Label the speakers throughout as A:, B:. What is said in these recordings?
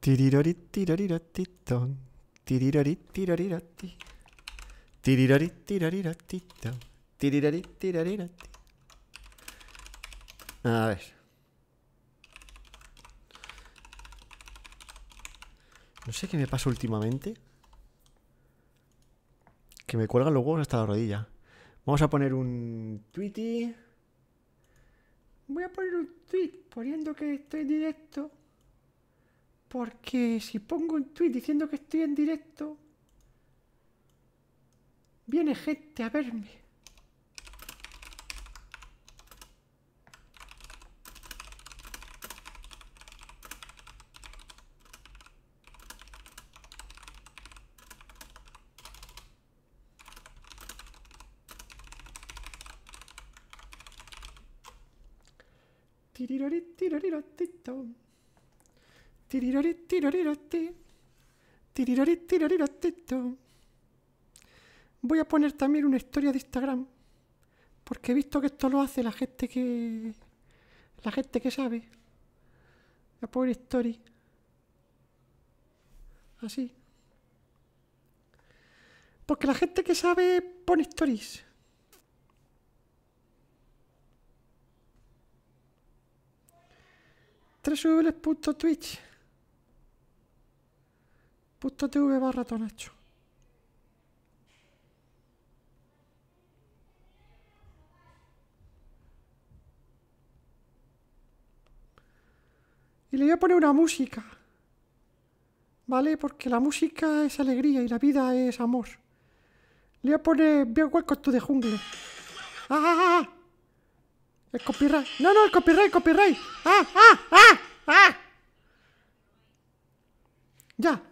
A: Tiriroritiroriratitón. ton. Tiriroritiroriratitón. tirarirati A ver. No sé qué me pasa últimamente. Que me cuelgan los huevos hasta la rodilla. Vamos a poner un tweety.
B: Voy a poner un tweet poniendo que estoy en directo. Porque si pongo un tweet diciendo que estoy en directo, viene gente a verme. Tirirorit, Voy a poner también una historia de Instagram. Porque he visto que esto lo hace la gente que. La gente que sabe. La pobre story. Así. Porque la gente que sabe pone stories. www.twitch .tv barra tonacho. Y le voy a poner una música. ¿Vale? Porque la música es alegría y la vida es amor. Le voy a poner Bien hueco tú de Jungle. ¡Ah, ¡Ah, ah, ah! El copyright. No, no, el copyright, copyright. ¡Ah, ah, ah! ¡Ah! Ya,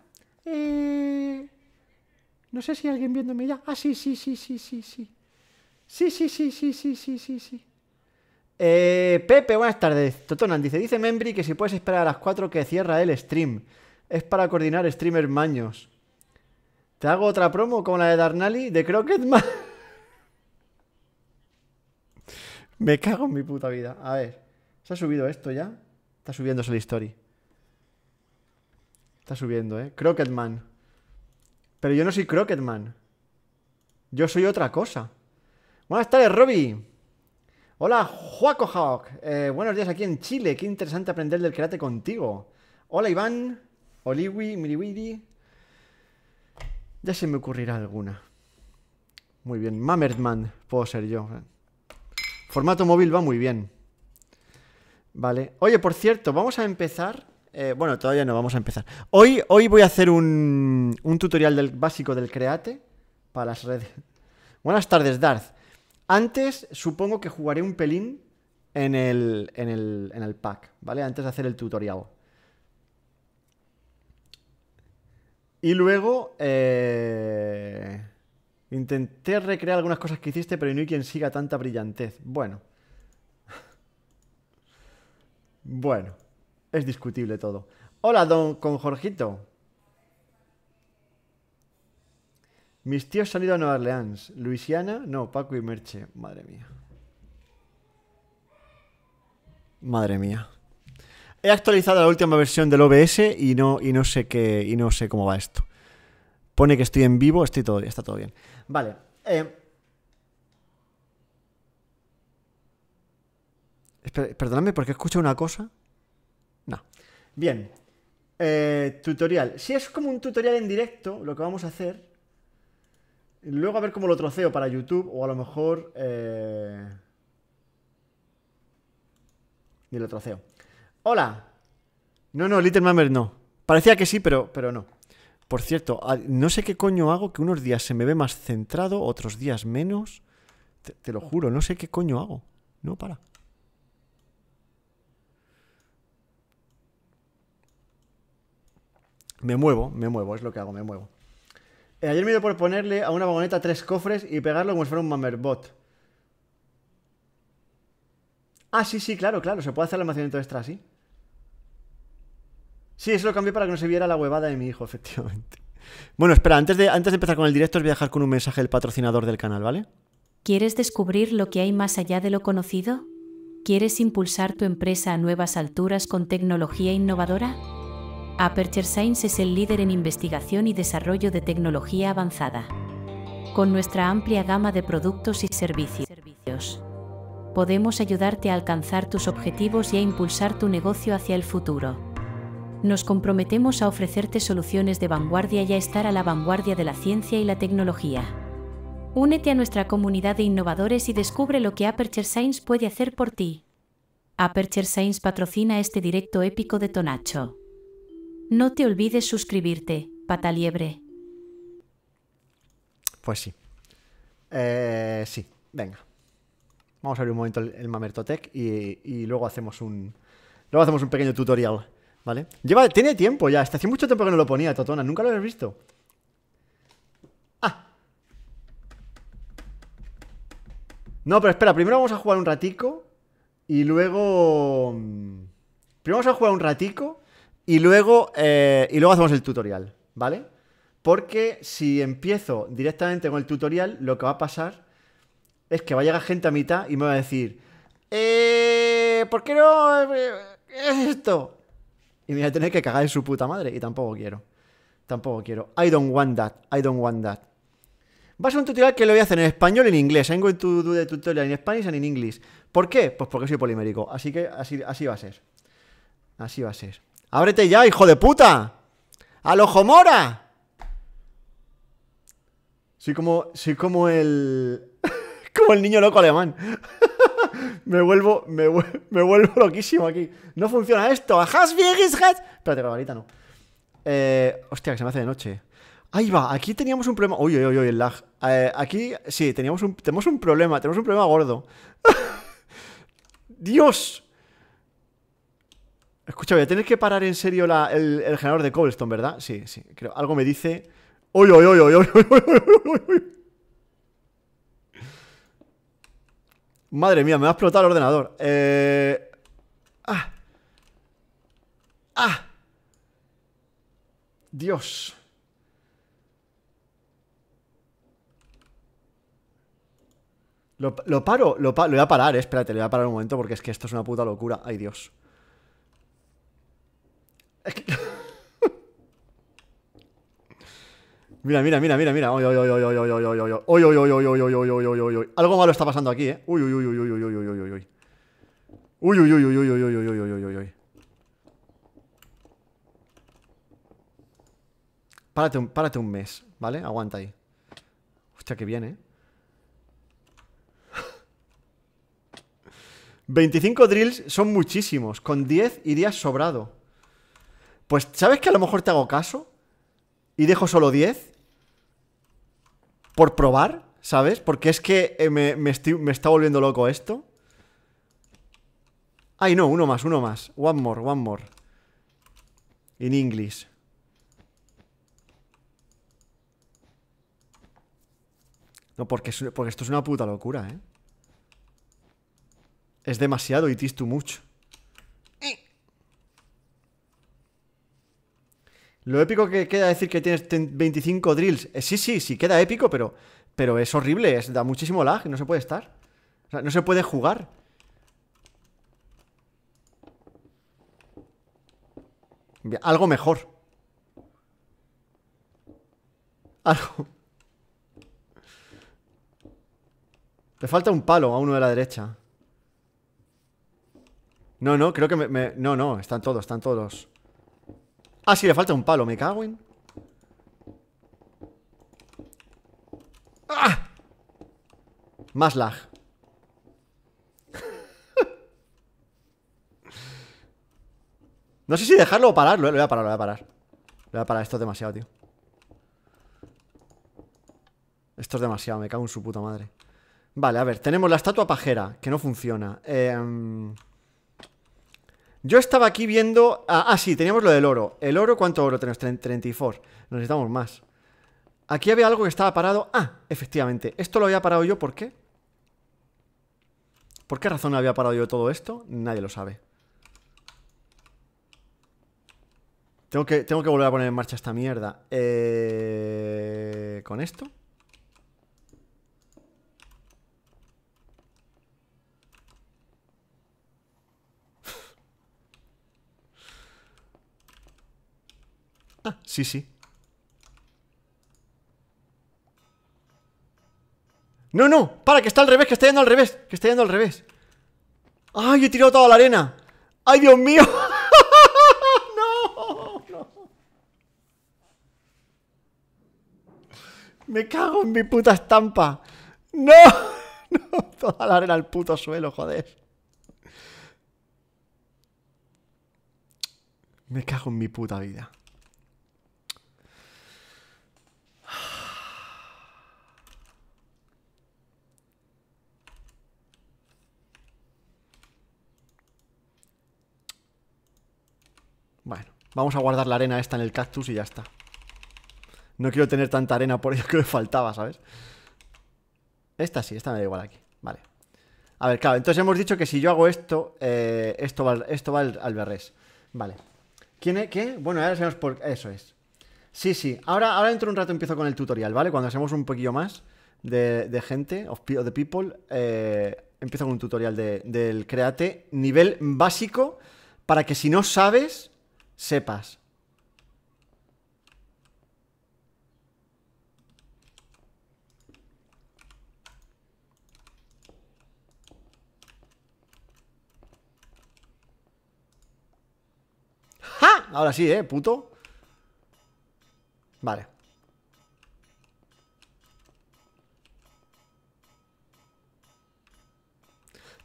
B: eh, no sé si hay alguien viéndome ya. Ah, sí, sí, sí, sí, sí, sí. Sí, sí, sí, sí, sí, sí, sí, sí.
A: Eh, Pepe, buenas tardes. Totonan dice, dice Membri que si puedes esperar a las 4 que cierra el stream. Es para coordinar streamers maños. ¿Te hago otra promo como la de Darnali? De Croquetman Me cago en mi puta vida. A ver. ¿Se ha subido esto ya? Está subiéndose la historia. Está subiendo, ¿eh? Croquetman. Pero yo no soy Croquetman. Yo soy otra cosa. Buenas tardes, Robby. Hola, Juaco Hawk. Eh, buenos días aquí en Chile. Qué interesante aprender del karate contigo. Hola, Iván. Oliwi, Miriwidi. Ya se me ocurrirá alguna. Muy bien. Mamertman puedo ser yo. Formato móvil va muy bien. Vale. Oye, por cierto, vamos a empezar eh, bueno, todavía no, vamos a empezar. Hoy, hoy voy a hacer un, un tutorial del, básico del Create para las redes. Buenas tardes, Darth. Antes supongo que jugaré un pelín en el, pack, ¿vale? Antes de hacer el tutorial. Y luego eh, intenté recrear algunas cosas que hiciste, pero no hay quien siga tanta brillantez. Bueno. bueno. Es discutible todo. Hola, don con Jorgito. Mis tíos han ido a Nueva Orleans. Luisiana, no, Paco y Merche. Madre mía. Madre mía. He actualizado la última versión del OBS y no, y no sé qué. Y no sé cómo va esto. Pone que estoy en vivo, estoy todo, está todo bien. Vale. Eh. Perdóname porque escucho una cosa Bien, eh, tutorial. Si es como un tutorial en directo, lo que vamos a hacer... Luego a ver cómo lo troceo para YouTube o a lo mejor... Eh... Y lo troceo. Hola. No, no, Little Mammer no. Parecía que sí, pero, pero no. Por cierto, ah, no sé qué coño hago que unos días se me ve más centrado, otros días menos. te lo juro, no sé qué coño hago. No para. Me muevo, me muevo, es lo que hago, me muevo. Eh, ayer me dio por ponerle a una vagoneta tres cofres y pegarlo como si fuera un Mammerbot. Ah, sí, sí, claro, claro, se puede hacer el almacenamiento extra, sí. Sí, eso lo cambié para que no se viera la huevada de mi hijo, efectivamente. Bueno, espera, antes de, antes de empezar con el directo os voy a dejar con un mensaje del patrocinador del canal, ¿vale?
C: ¿Quieres descubrir lo que hay más allá de lo conocido? ¿Quieres impulsar tu empresa a nuevas alturas con tecnología innovadora? Aperture Science es el líder en investigación y desarrollo de tecnología avanzada. Con nuestra amplia gama de productos y servicios, podemos ayudarte a alcanzar tus objetivos y a impulsar tu negocio hacia el futuro. Nos comprometemos a ofrecerte soluciones de vanguardia y a estar a la vanguardia de la ciencia y la tecnología. Únete a nuestra comunidad de innovadores y descubre lo que Aperture Science puede hacer por ti. Aperture Science patrocina este directo épico de Tonacho. No te olvides suscribirte, pataliebre.
A: Pues sí. Eh, sí, venga. Vamos a abrir un momento el, Mamertotec y, luego hacemos un. Luego hacemos un pequeño tutorial, ¿vale? Lleva, tiene tiempo ya, hasta hace mucho tiempo que no lo ponía, Totona, nunca lo habías visto. Ah. No, pero espera, primero vamos a jugar un ratico y luego. Mm, primero vamos a jugar un ratico y luego, eh, y luego hacemos el tutorial, ¿vale? Porque si empiezo directamente con el tutorial, lo que va a pasar es que va a llegar gente a mitad y me va a decir, eh, ¿por qué no eh, es esto? Y me voy a tener que cagar en su puta madre y tampoco quiero. Tampoco quiero. I don't want that. I don't want that. Va a ser un tutorial que lo voy a hacer en español y en inglés. tengo going to tutorial en Spanish and in English. ¿Por qué? Pues porque soy polimérico. Así que así va a ser. Así va a ser. Ábrete ya, hijo de puta. ¡Al ojo mora! Sí como, soy como el... como el niño loco alemán. me vuelvo, me, vuelvo loquísimo aquí. No funciona esto. Has Espérate, ahorita no. Eh, hostia, que se me hace de noche. Ahí va, aquí teníamos un problema. Uy, uy, uy, el lag. Eh, aquí, sí, teníamos un, tenemos un problema, tenemos un problema gordo. Dios, Escucha, voy a tener que parar en serio el, generador de cobblestone, ¿verdad? Sí, sí, creo. Algo me dice... ¡Oy, oy, oy, oy, oy, Madre mía, me va a explotar el ordenador. Eh... ¡Ah! ¡Ah! Dios. Lo, paro, lo, lo voy a parar, eh, espérate, lo voy a parar un momento porque es que esto es una puta locura. Ay, Dios. Mira, mira, mira, mira, mira. Algo malo está pasando aquí, eh. Uy, uy, uy, uy, uy, uy, uy, uy, uy. Uy, uy, uy, uy, uy, uy, uy, uy, Párate un, párate un mes, ¿vale? Aguanta ahí. Hostia, que bien, eh. 25 drills son muchísimos. Con 10 irías sobrado. Pues, ¿sabes que a lo mejor te hago caso? Y dejo solo 10. Por probar, ¿sabes? Porque es que eh, me, está volviendo loco esto. Ay, no, uno más, uno más. One more, one more. In English. No, porque, porque esto es una puta locura, ¿eh? Es demasiado, y is too much. Lo épico que queda decir que tienes 25 drills. Eh, sí, sí, sí, queda épico, pero, pero es horrible. Es, da muchísimo lag, no se puede estar. O sea, no se puede jugar. algo mejor. Algo. Le falta un palo a uno de la derecha. No, no, creo que me... No, no, están todos, están todos. Ah, sí, le falta un palo, me cago en... ¡Ah! Más lag. no sé si dejarlo o pararlo, eh, Lo voy a parar, lo voy a parar. Lo voy a parar, esto es demasiado, tío. Esto es demasiado, me cago en su puta madre. Vale, a ver, tenemos la estatua pajera, que no funciona. Eh... Yo estaba aquí viendo... Ah, ah, sí, teníamos lo del oro. ¿El oro cuánto oro tenemos? 34. Necesitamos más. Aquí había algo que estaba parado. Ah, efectivamente. Esto lo había parado yo, ¿por qué? ¿Por qué razón había parado yo todo esto? Nadie lo sabe. Tengo que, tengo que volver a poner en marcha esta mierda. Eh, ¿Con esto? sí, sí. ¡No, no! ¡Para, que está al revés! ¡Que está yendo al revés! ¡Que está yendo al revés! ¡Ay, he tirado toda la arena! ¡Ay, Dios mío!
B: ¡No!
A: ¡Me cago en mi puta estampa! ¡No! ¡No! Toda la arena al puto suelo, joder. Me cago en mi puta vida. Vamos a guardar la arena esta en el cactus y ya está. No quiero tener tanta arena por ello que me faltaba, ¿sabes? Esta sí, esta me da igual aquí. Vale. A ver, claro, entonces hemos dicho que si yo hago esto, eh, esto va, esto va al, berrés. Vale. ¿Quién es? ¿Qué? Bueno, ahora sabemos por... Eso es. Sí, sí. Ahora, ahora dentro de un rato empiezo con el tutorial, ¿vale? Cuando hacemos un poquillo más de, de gente, of, de people, eh, empiezo con un tutorial de, del Create nivel básico para que si no sabes sepas. ¡Ja! Ahora sí, ¿eh, puto? Vale.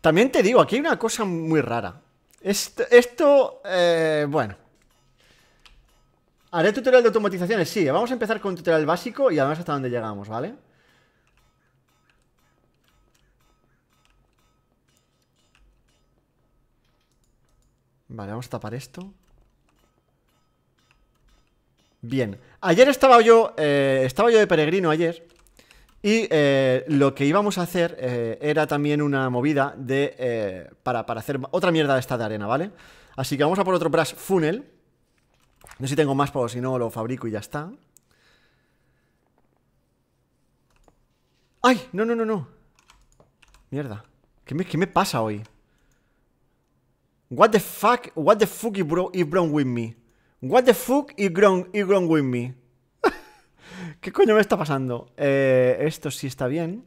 A: También te digo, aquí hay una cosa muy rara. Esto, esto eh, bueno. ¿Haré tutorial de automatizaciones? Sí, vamos a empezar con un tutorial básico y además hasta dónde llegamos, ¿vale? Vale, vamos a tapar esto Bien, ayer estaba yo, eh, estaba yo de peregrino ayer y eh, lo que íbamos a hacer eh, era también una movida de, para, para hacer otra mierda de esta de arena, ¿vale? Así que vamos a por otro Brass Funnel no sé si tengo más, pero si no lo fabrico y ya está. ¡Ay! No, no, no, no. Mierda. ¿Qué me, qué me pasa hoy? What the fuck? What the fuck is, bro, wrong with me? What the fuck is wrong, is with me? ¿Qué coño me está pasando? Eh, esto sí está bien.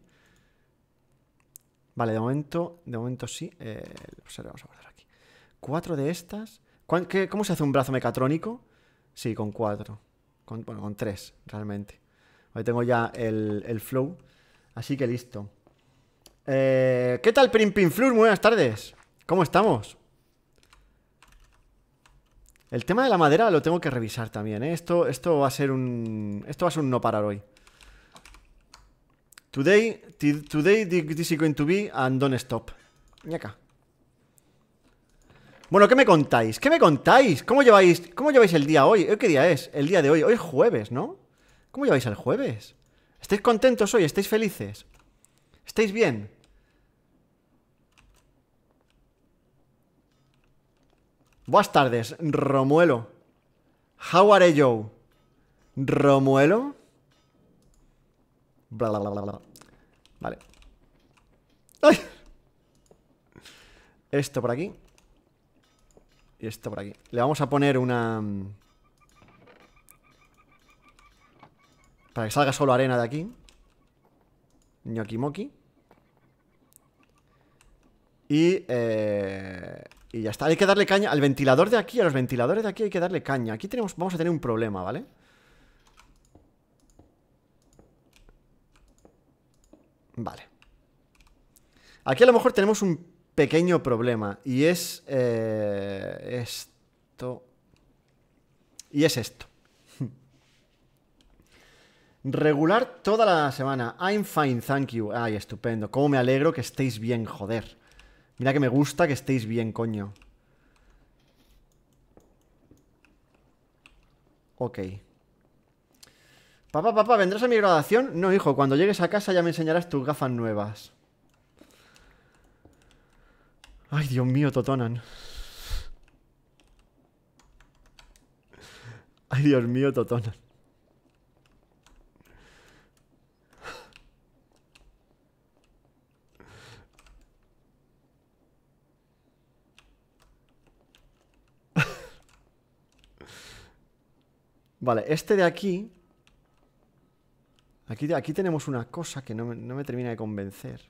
A: Vale, de momento, de momento sí. Eh, pues vamos a guardar aquí. Cuatro de estas. ¿Cómo se hace un brazo mecatrónico? Sí, con cuatro. Con, bueno, con tres, realmente. Ahí tengo ya el, flow. Así que listo. Eh, ¿Qué tal, Flur? Muy buenas tardes. ¿Cómo estamos? El tema de la madera lo tengo que revisar también, ¿eh? Esto, esto va a ser un... Esto va a ser un no parar hoy. Today, today this is going to be and don't stop. acá. Bueno, ¿qué me contáis? ¿Qué me contáis? ¿Cómo lleváis, cómo lleváis el día hoy? ¿Qué día es? El día de hoy. Hoy es jueves, ¿no? ¿Cómo lleváis el jueves? ¿Estáis contentos hoy? ¿Estáis felices? ¿Estáis bien? Buenas tardes, Romuelo. How are you? Romuelo. Bla, bla, bla, bla, Vale. Esto por aquí. Y esto por aquí. Le vamos a poner una... Mm, para que salga solo arena de aquí. Y, eh, y ya está. Hay que darle caña al ventilador de aquí, a los ventiladores de aquí hay que darle caña. Aquí tenemos, vamos a tener un problema, ¿vale? Vale. Aquí a lo mejor tenemos un pequeño problema. Y es eh, esto. Y es esto. Regular toda la semana. I'm fine, thank you. Ay, estupendo. Cómo me alegro que estéis bien, joder. Mira que me gusta que estéis bien, coño. Ok. Papá, papá, ¿vendrás a mi graduación? No, hijo, cuando llegues a casa ya me enseñarás tus gafas nuevas. Ay, Dios mío, Totonan. Ay, Dios mío, Totonan. Vale, este de aquí... Aquí, aquí tenemos una cosa que no me termina de convencer.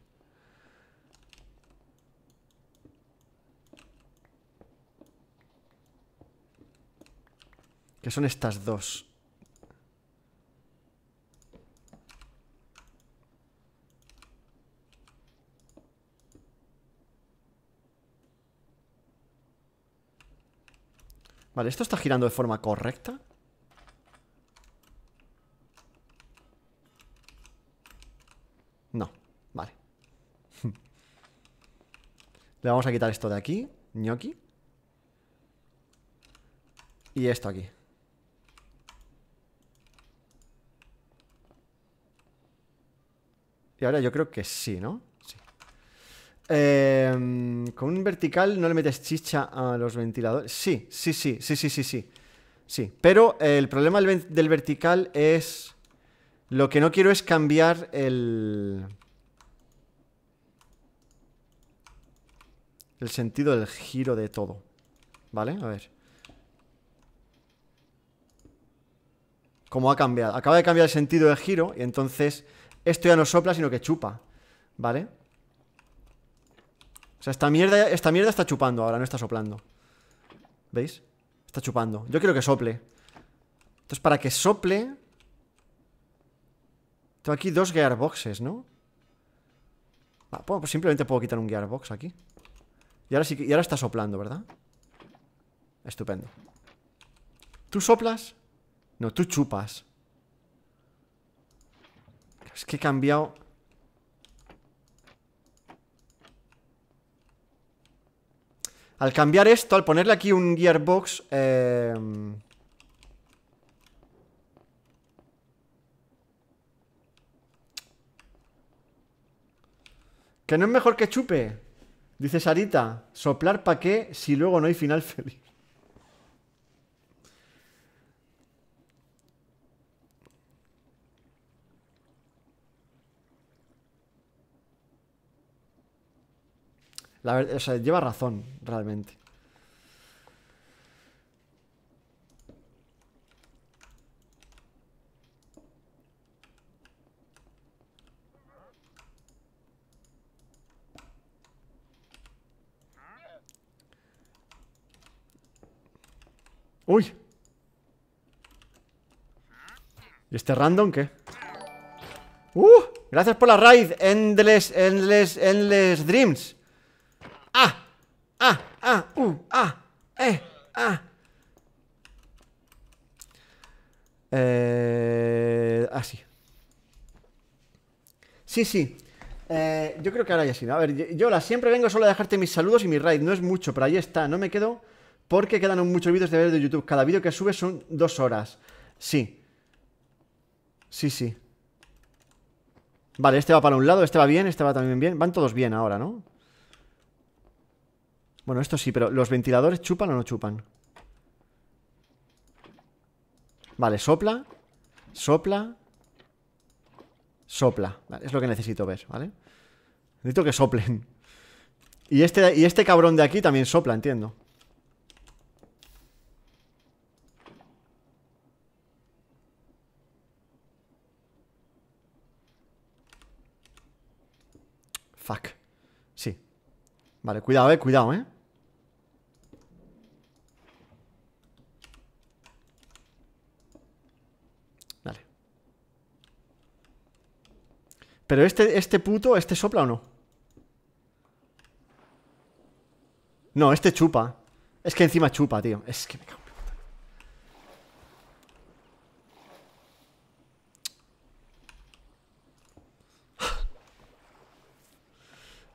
A: Que son estas dos. Vale, ¿esto está girando de forma correcta? No, vale Le vamos a quitar esto de aquí Ñoqui Y esto aquí ahora yo creo que sí, ¿no? Sí. Em, con un vertical no le metes chicha a los ventiladores. Sí, sí, sí, sí, sí, sí, sí. Sí, pero el problema del vertical es... Lo que no quiero es cambiar el... El sentido del giro de todo. ¿Vale? A ver. cómo ha cambiado. Acaba de cambiar el sentido del giro y entonces esto ya no sopla, sino que chupa ¿Vale? O sea, esta mierda, esta mierda está chupando ahora, no está soplando ¿Veis? Está chupando Yo quiero que sople Entonces, para que sople Tengo aquí dos gearboxes, ¿no? Pues, pues simplemente puedo quitar un gearbox aquí Y ahora sí que, y ahora está soplando, ¿verdad? Estupendo ¿Tú soplas? No, tú chupas es que he cambiado... Al cambiar esto, al ponerle aquí un gearbox... Eh, que no es mejor que chupe. Dice Sarita, soplar pa' qué si luego no hay final feliz. La verdad, o sea, lleva razón, realmente. ¡Uy! ¿Y este random qué? ¡Uh! Gracias por la raid, Endless, Endless, Endless Dreams ah, ah, ah, uh, ah, eh, ah. Eh, así. Sí, sí. Eh, yo creo que ahora ya sí. A ver, Yola, siempre vengo solo a dejarte mis saludos y mi raid. No es mucho, pero ahí está. No me quedo porque quedan muchos vídeos de ver de YouTube. Cada vídeo que sube son dos horas. Sí. Sí, sí. Vale, este va para un lado, este va bien, este va también bien. Van todos bien ahora, ¿no? Bueno, esto sí, pero ¿los ventiladores chupan o no chupan? Vale, sopla Sopla Sopla vale, Es lo que necesito ver, ¿vale? Necesito que soplen y este, y este cabrón de aquí también sopla, entiendo Fuck Sí Vale, cuidado, eh, cuidado, eh Pero este, este puto, ¿este sopla o no? No, este chupa Es que encima chupa, tío Es que me cago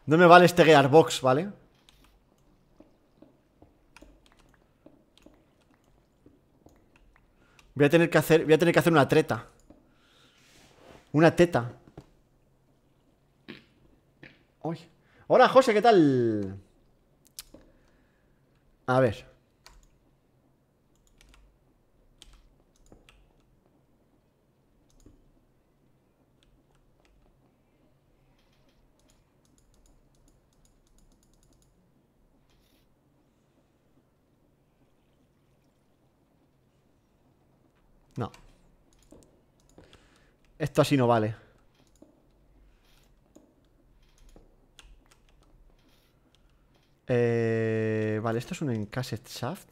A: No me vale este Gearbox, ¿vale? Voy a tener que hacer Voy a tener que hacer una treta Una teta Hola, José, ¿qué tal? A ver. No. Esto así no vale. Eh, vale, esto es un encased shaft.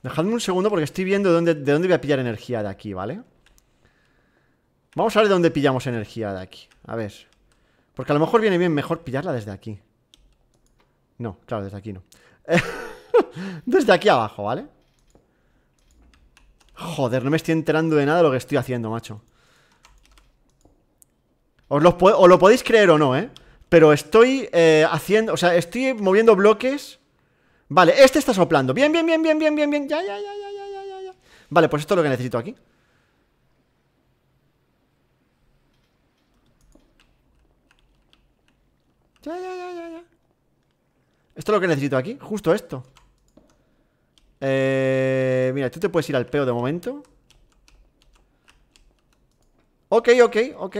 A: Dejadme un segundo porque estoy viendo dónde, de dónde voy a pillar energía de aquí, ¿vale? Vamos a ver de dónde pillamos energía de aquí. A ver. Porque a lo mejor viene bien mejor pillarla desde aquí. No, claro, desde aquí no. desde aquí abajo, ¿vale? Joder, no me estoy enterando de nada de lo que estoy haciendo, macho Os lo, podéis creer o no, ¿eh? Pero estoy eh, haciendo... O sea, estoy moviendo bloques Vale, este está soplando Bien, bien, bien, bien, bien, bien, bien Ya, ya, ya, ya, ya, ya, ya Vale, pues esto es lo que necesito aquí Ya, ya, ya, ya, ya Esto es lo que necesito aquí Justo esto eh, mira, tú te puedes ir al peo de momento. Ok, ok, ok.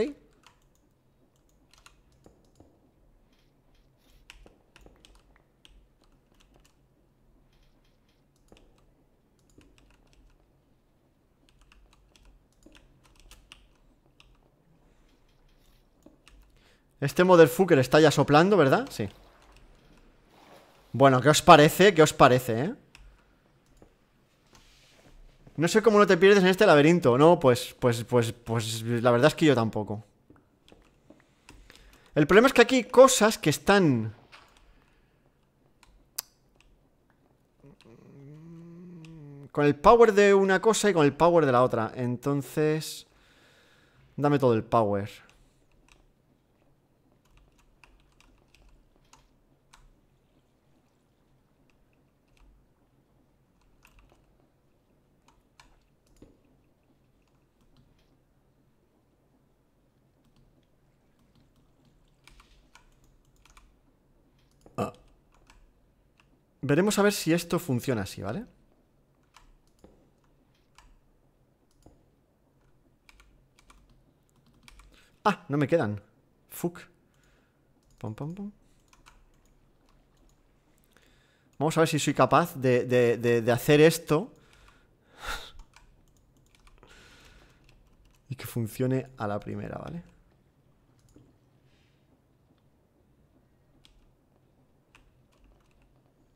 A: Este motherfucker está ya soplando, ¿verdad? Sí Bueno, ¿qué os parece? ¿Qué os parece, eh? No sé cómo no te pierdes en este laberinto. No, pues, pues, pues, pues la verdad es que yo tampoco. El problema es que aquí hay cosas que están... Con el power de una cosa y con el power de la otra. Entonces... Dame todo el power. Veremos a ver si esto funciona así, ¿vale? Ah, no me quedan. Fuck. Pom, pom, pom. Vamos a ver si soy capaz de, de, de, de hacer esto. y que funcione a la primera, ¿vale?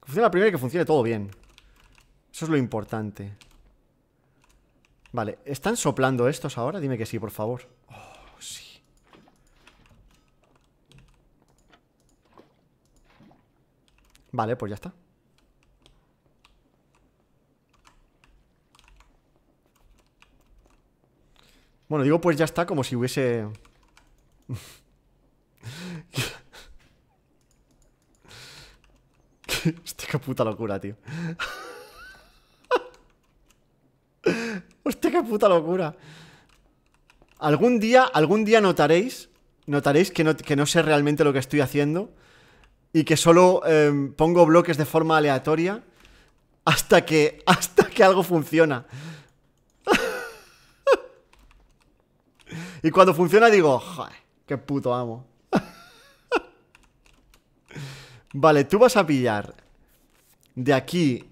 A: Que funcione la primera y que funcione todo bien. Eso es lo importante. Vale, ¿están soplando estos ahora? Dime que sí, por favor. Oh, sí. Vale, pues ya está. Bueno, digo pues ya está como si hubiese... Hostia, qué puta locura, tío. Hostia, qué puta locura. Algún día, algún día notaréis, notaréis que no, sé realmente lo que estoy haciendo y que solo em, pongo bloques de forma aleatoria hasta que, hasta que algo funciona. y cuando funciona digo, joder, qué puto amo. Vale, tú vas a pillar de aquí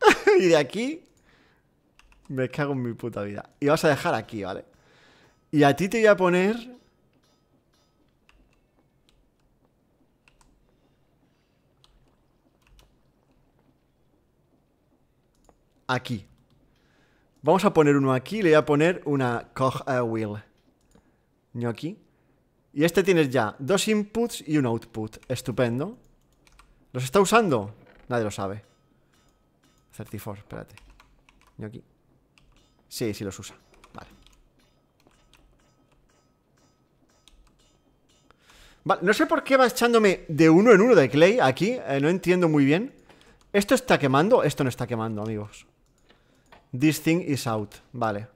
A: y de aquí. Me cago en mi puta vida. Y vas a dejar aquí, ¿vale? Y a ti te voy a poner... Aquí. Vamos a poner uno aquí le voy a poner una cog a eh, wheel. aquí? Y este tienes ya dos inputs y un output. Estupendo. ¿Los está usando? Nadie lo sabe. Certifor, espérate. Yo aquí. Sí, sí los usa. Vale. Vale, no sé por qué va echándome de uno en uno de clay aquí. Eh, no entiendo muy bien. ¿Esto está quemando? Esto no está quemando, amigos. This thing is out. Vale.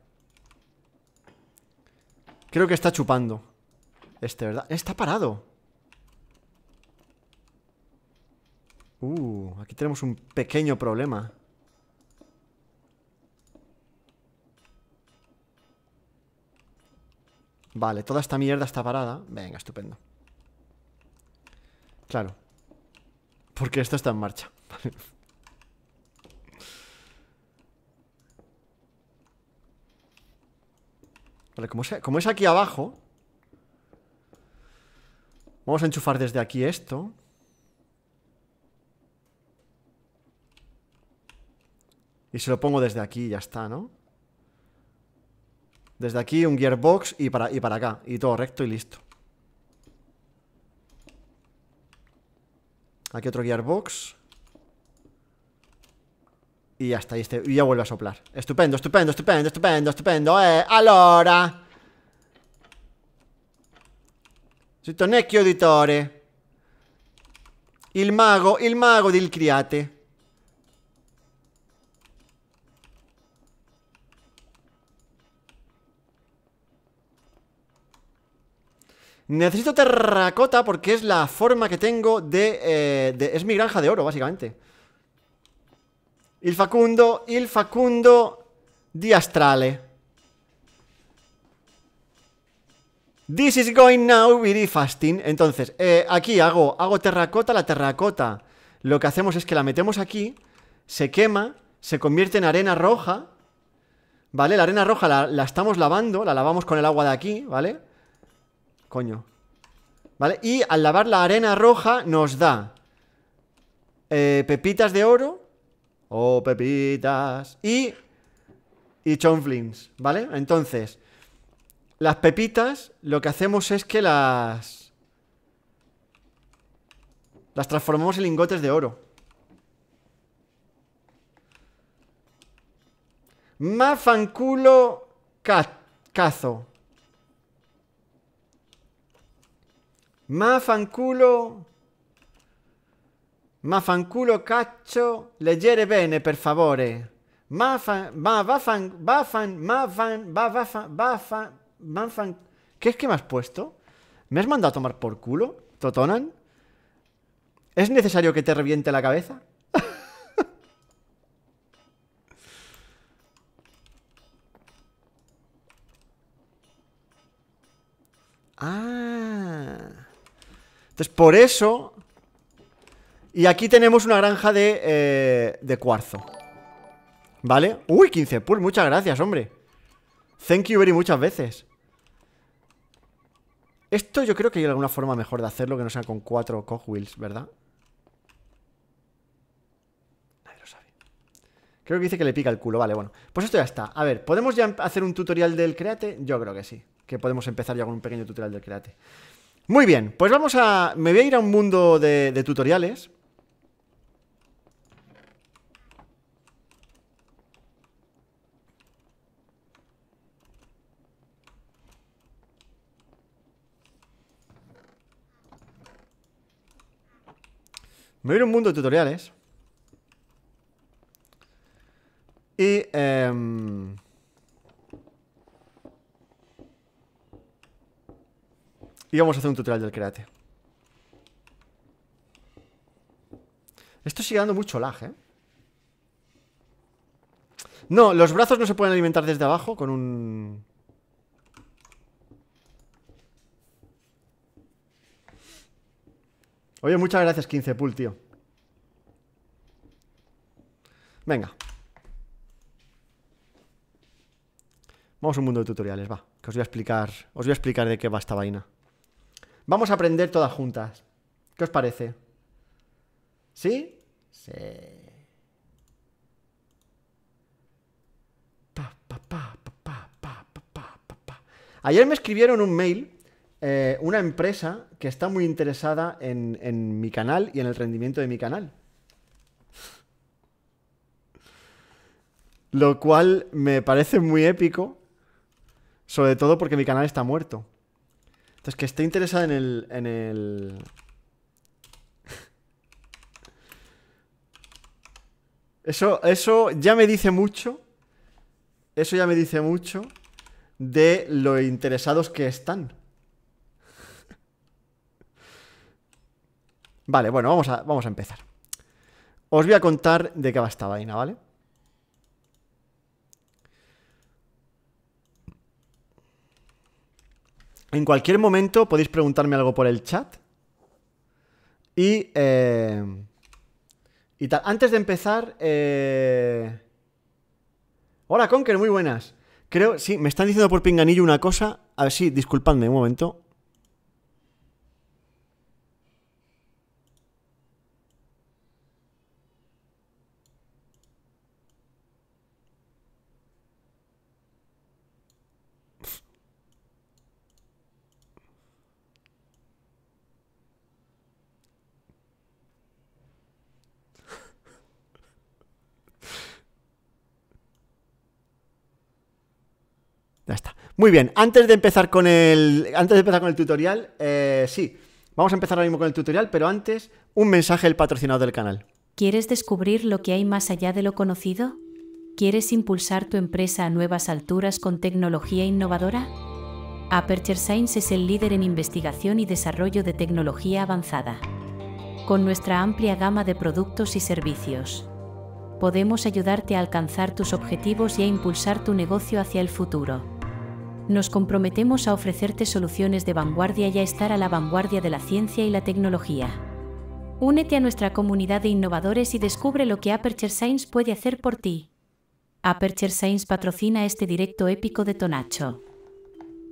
A: Creo que está chupando. Este, ¿verdad? Está parado Uh, aquí tenemos un pequeño problema Vale, toda esta mierda está parada Venga, estupendo Claro Porque esto está en marcha Vale es, como es aquí abajo Vamos a enchufar desde aquí esto. Y se lo pongo desde aquí ya está, ¿no? Desde aquí un gearbox y para, y para acá. Y todo recto y listo. Aquí otro gearbox. Y ya está. Y, este, y ya vuelve a soplar. Estupendo, estupendo, estupendo, estupendo, estupendo. ¡Eh! ¡Alora! Ritornecchio editore. Il mago, il mago del criate. Necesito terracota porque es la forma que tengo de, eh, de, Es mi granja de oro, básicamente. Il Facundo, il Facundo di Astrale. This is going now, very fasting. Entonces, eh, aquí hago, hago terracota, la terracota. Lo que hacemos es que la metemos aquí, se quema, se convierte en arena roja. ¿Vale? La arena roja la, estamos lavando, la lavamos con el agua de aquí, ¿vale? Coño. ¿Vale? Y al lavar la arena roja nos da eh, pepitas de oro. Oh, pepitas. Y. Y chonflings ¿vale? Entonces. Las pepitas lo que hacemos es que las... Las transformamos en lingotes de oro. Mafanculo cazo. Mafanculo... Mafanculo cacho! leggere bene, per favore. Mafan, ma vafan, vafan, mafan, va vafan, vafan, Manfan, ¿qué es que me has puesto? ¿Me has mandado a tomar por culo? ¿Totonan? ¿Es necesario que te reviente la cabeza? ah. Entonces, por eso... Y aquí tenemos una granja de, eh, de cuarzo. ¿Vale? Uy, 15 pulls, muchas gracias, hombre. Thank you very muchas veces. Esto yo creo que hay alguna forma mejor de hacerlo que no sea con cuatro Cogwheels, ¿verdad? Nadie lo sabe. Creo que dice que le pica el culo, vale, bueno. Pues esto ya está. A ver, ¿podemos ya em-, hacer un tutorial del Create? Yo creo que sí. Que podemos empezar ya con un pequeño tutorial del Create. Muy bien, pues vamos a... Me voy a ir a un mundo de, de tutoriales Me voy a un mundo de tutoriales. Y... Em, y vamos a hacer un tutorial del create. Esto sigue dando mucho lag, ¿eh? No, los brazos no se pueden alimentar desde abajo con un... Oye, muchas gracias, 15 pool, tío. Venga. Vamos a un mundo de tutoriales, va. Que os voy a explicar. Os voy a explicar de qué va esta vaina. Vamos a aprender todas juntas. ¿Qué os parece? ¿Sí? Sí. Ayer me escribieron un mail eh, una empresa que está muy interesada en, mi canal y en el rendimiento de mi canal. Lo cual me parece muy épico, sobre todo porque mi canal está muerto. Entonces, que esté interesada en el... En el... Eso, eso ya me dice mucho. Eso ya me dice mucho de lo interesados que están. Vale, bueno, vamos a, vamos a empezar. Os voy a contar de qué va esta vaina, ¿vale? En cualquier momento podéis preguntarme algo por el chat. Y, eh, y tal. Antes de empezar. Eh... Hola, Conker, muy buenas. Creo, sí, me están diciendo por pinganillo una cosa. A ver, sí, disculpadme un momento. Muy bien, antes de empezar con el, antes de empezar con el tutorial, eh, sí, vamos a empezar ahora mismo con el tutorial, pero antes un mensaje del patrocinador del canal.
C: ¿Quieres descubrir lo que hay más allá de lo conocido? ¿Quieres impulsar tu empresa a nuevas alturas con tecnología innovadora? Aperture Science es el líder en investigación y desarrollo de tecnología avanzada. Con nuestra amplia gama de productos y servicios, podemos ayudarte a alcanzar tus objetivos y a impulsar tu negocio hacia el futuro nos comprometemos a ofrecerte soluciones de vanguardia y a estar a la vanguardia de la ciencia y la tecnología. Únete a nuestra comunidad de innovadores y descubre lo que Aperture Science puede hacer por ti. Aperture Science patrocina este directo épico de Tonacho.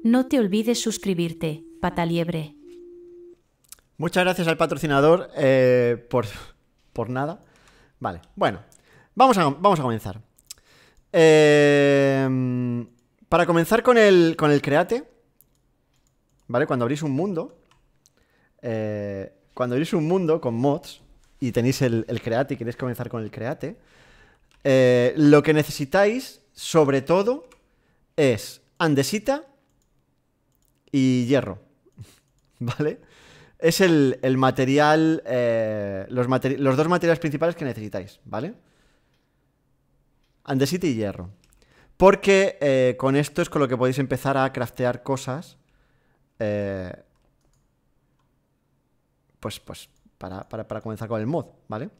C: No te olvides suscribirte, pata liebre.
A: Muchas gracias al patrocinador eh, por, por nada. Vale, bueno, vamos a, vamos a comenzar. Eh, para comenzar con el, con el create, ¿vale? Cuando abrís un mundo, eh, cuando abrís un mundo con mods y tenéis el, create y queréis comenzar con el create, eh, lo que necesitáis, sobre todo, es andesita y hierro, ¿vale? Es el, material, eh, los, los dos materiales principales que necesitáis, ¿vale? Andesita y hierro. Porque eh, con esto es con lo que podéis empezar a craftear cosas. Eh, pues, pues, para, comenzar con el mod, ¿vale?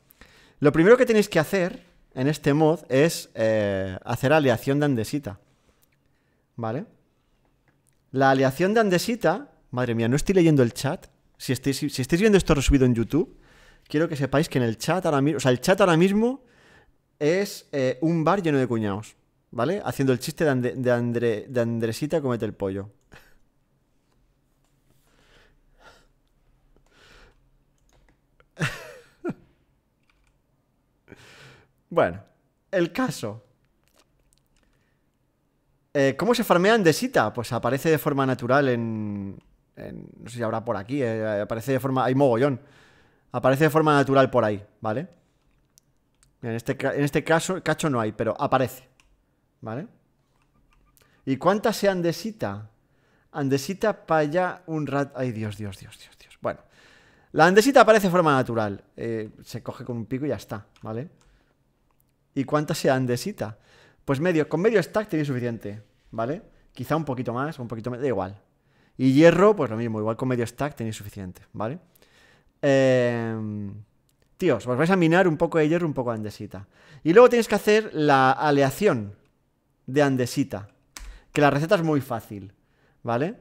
A: Lo primero que tenéis que hacer en este mod es eh, hacer aleación de andesita. ¿Vale? La aleación de andesita. Madre mía, no estoy leyendo el chat. Si estáis, si, viendo esto resubido en YouTube, quiero que sepáis que en el chat ahora mismo. O sea, el chat ahora mismo es un bar lleno de cuñados. ¿vale? Haciendo el chiste de, Andresita comete el pollo. bueno, el caso. Eh, ¿Cómo se farmea Andesita? Pues aparece de forma natural en, no sé si habrá por aquí. Eh, aparece de forma. Hay mogollón. Aparece de forma natural por ahí, ¿vale? En este, en este caso, cacho no hay, pero aparece. ¿Vale? ¿Y cuántas se andesita? Andesita para allá un rat... Ay, Dios, Dios, Dios, Dios, Dios. Bueno. La andesita aparece de forma natural. Eh, se coge con un pico y ya está, ¿vale? ¿Y cuánta se andesita? Pues medio, con medio stack tenéis suficiente, ¿vale? Quizá un poquito más, un poquito menos. da igual. Y hierro, pues lo mismo, igual con medio stack tenéis suficiente, ¿vale? Eh, tíos, os vais a minar un poco de hierro, un poco de andesita. Y luego tenéis que hacer la aleación, de andesita. Que la receta es muy fácil, ¿vale?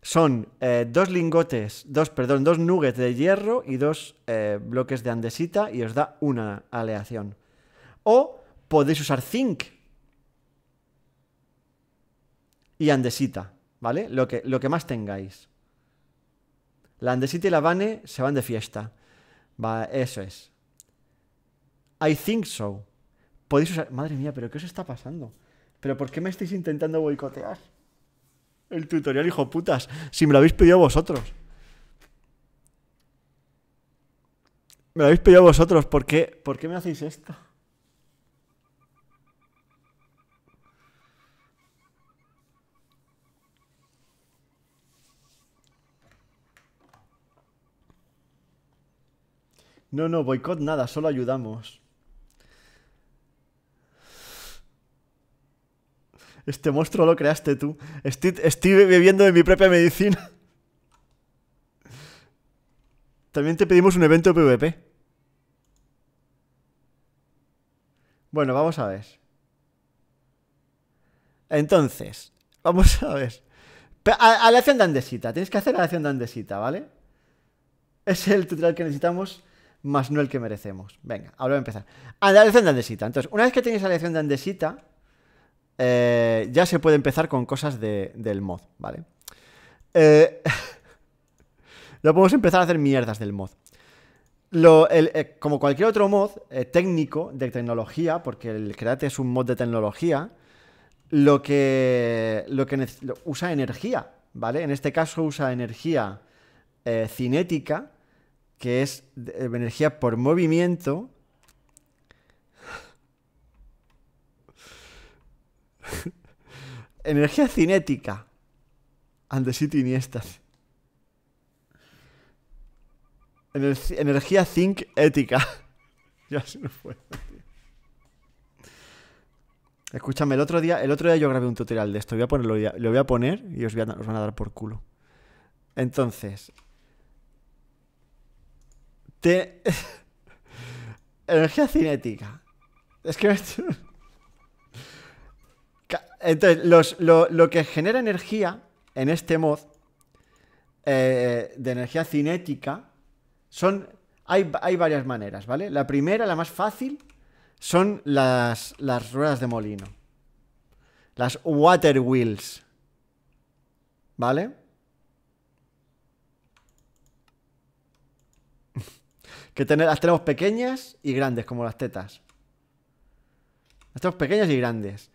A: Son eh, dos lingotes, dos, perdón, dos nuggets de hierro y dos eh, bloques de andesita y os da una aleación. O podéis usar zinc y andesita, ¿vale? Lo que, lo que más tengáis. La andesita y la vane se van de fiesta. eso es. I think so. Podéis usar. Madre mía, pero ¿qué os está pasando? ¿Pero por qué me estáis intentando boicotear? El tutorial, hijo putas. Si me lo habéis pedido vosotros. Me lo habéis pedido vosotros. ¿Por qué, ¿Por qué me hacéis esto? No, no, boicot nada, solo ayudamos. Este monstruo lo creaste tú. Estoy, viviendo bebiendo de mi propia medicina. También te pedimos un evento PvP. Bueno, vamos a ver. Entonces, vamos a ver. A, la de Andesita. Tienes que hacer la lección de Andesita, ¿vale? Es el tutorial que necesitamos más no el que merecemos. Venga, ahora voy a empezar. A la de Andesita. Entonces, una vez que tienes la lección de Andesita, eh, ya se puede empezar con cosas del mod, ¿vale? Eh, lo podemos empezar a hacer mierdas del mod. Eh, como cualquier otro mod técnico de tecnología, porque el Create es un mod de tecnología, lo que, lo que usa energía, ¿vale? En este caso usa energía cinética, que es energía por movimiento, Energía cinética. And the City Iniestas. energía zinc ética. ya se nos fue. Escúchame, el otro día, el otro día yo grabé un tutorial de esto. Voy a ponerlo, lo voy a poner y os, van a dar por culo. Entonces. Te... energía cinética. Es que entonces, lo, que genera energía en este mod eh, de energía cinética son. Hay, varias maneras, ¿vale? La primera, la más fácil, son las, ruedas de molino. Las water wheels. ¿Vale? que tener, las tenemos pequeñas y grandes, como las tetas. Las tenemos pequeñas y grandes.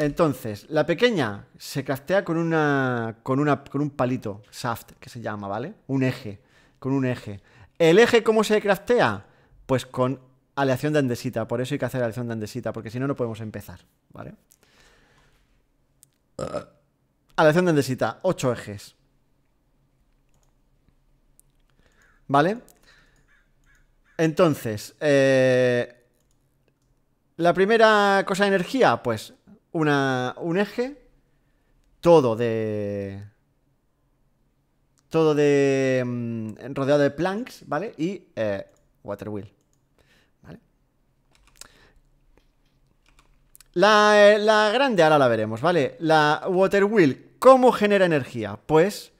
A: Entonces, la pequeña se craftea con una, con con un palito, shaft, que se llama, ¿vale? Un eje. Con un eje. ¿El eje cómo se craftea? Pues con aleación de andesita. Por eso hay que hacer aleación de andesita, porque si no, no podemos empezar, ¿vale? Aleación de andesita, ocho ejes. ¿Vale? Entonces, eh, la primera cosa de energía, pues una, un eje, todo de... Todo de... Mm, rodeado de planks, ¿vale? Y eh, water wheel. ¿Vale? Eh, la, grande ahora la veremos, ¿vale? La water wheel, ¿cómo genera energía? Pues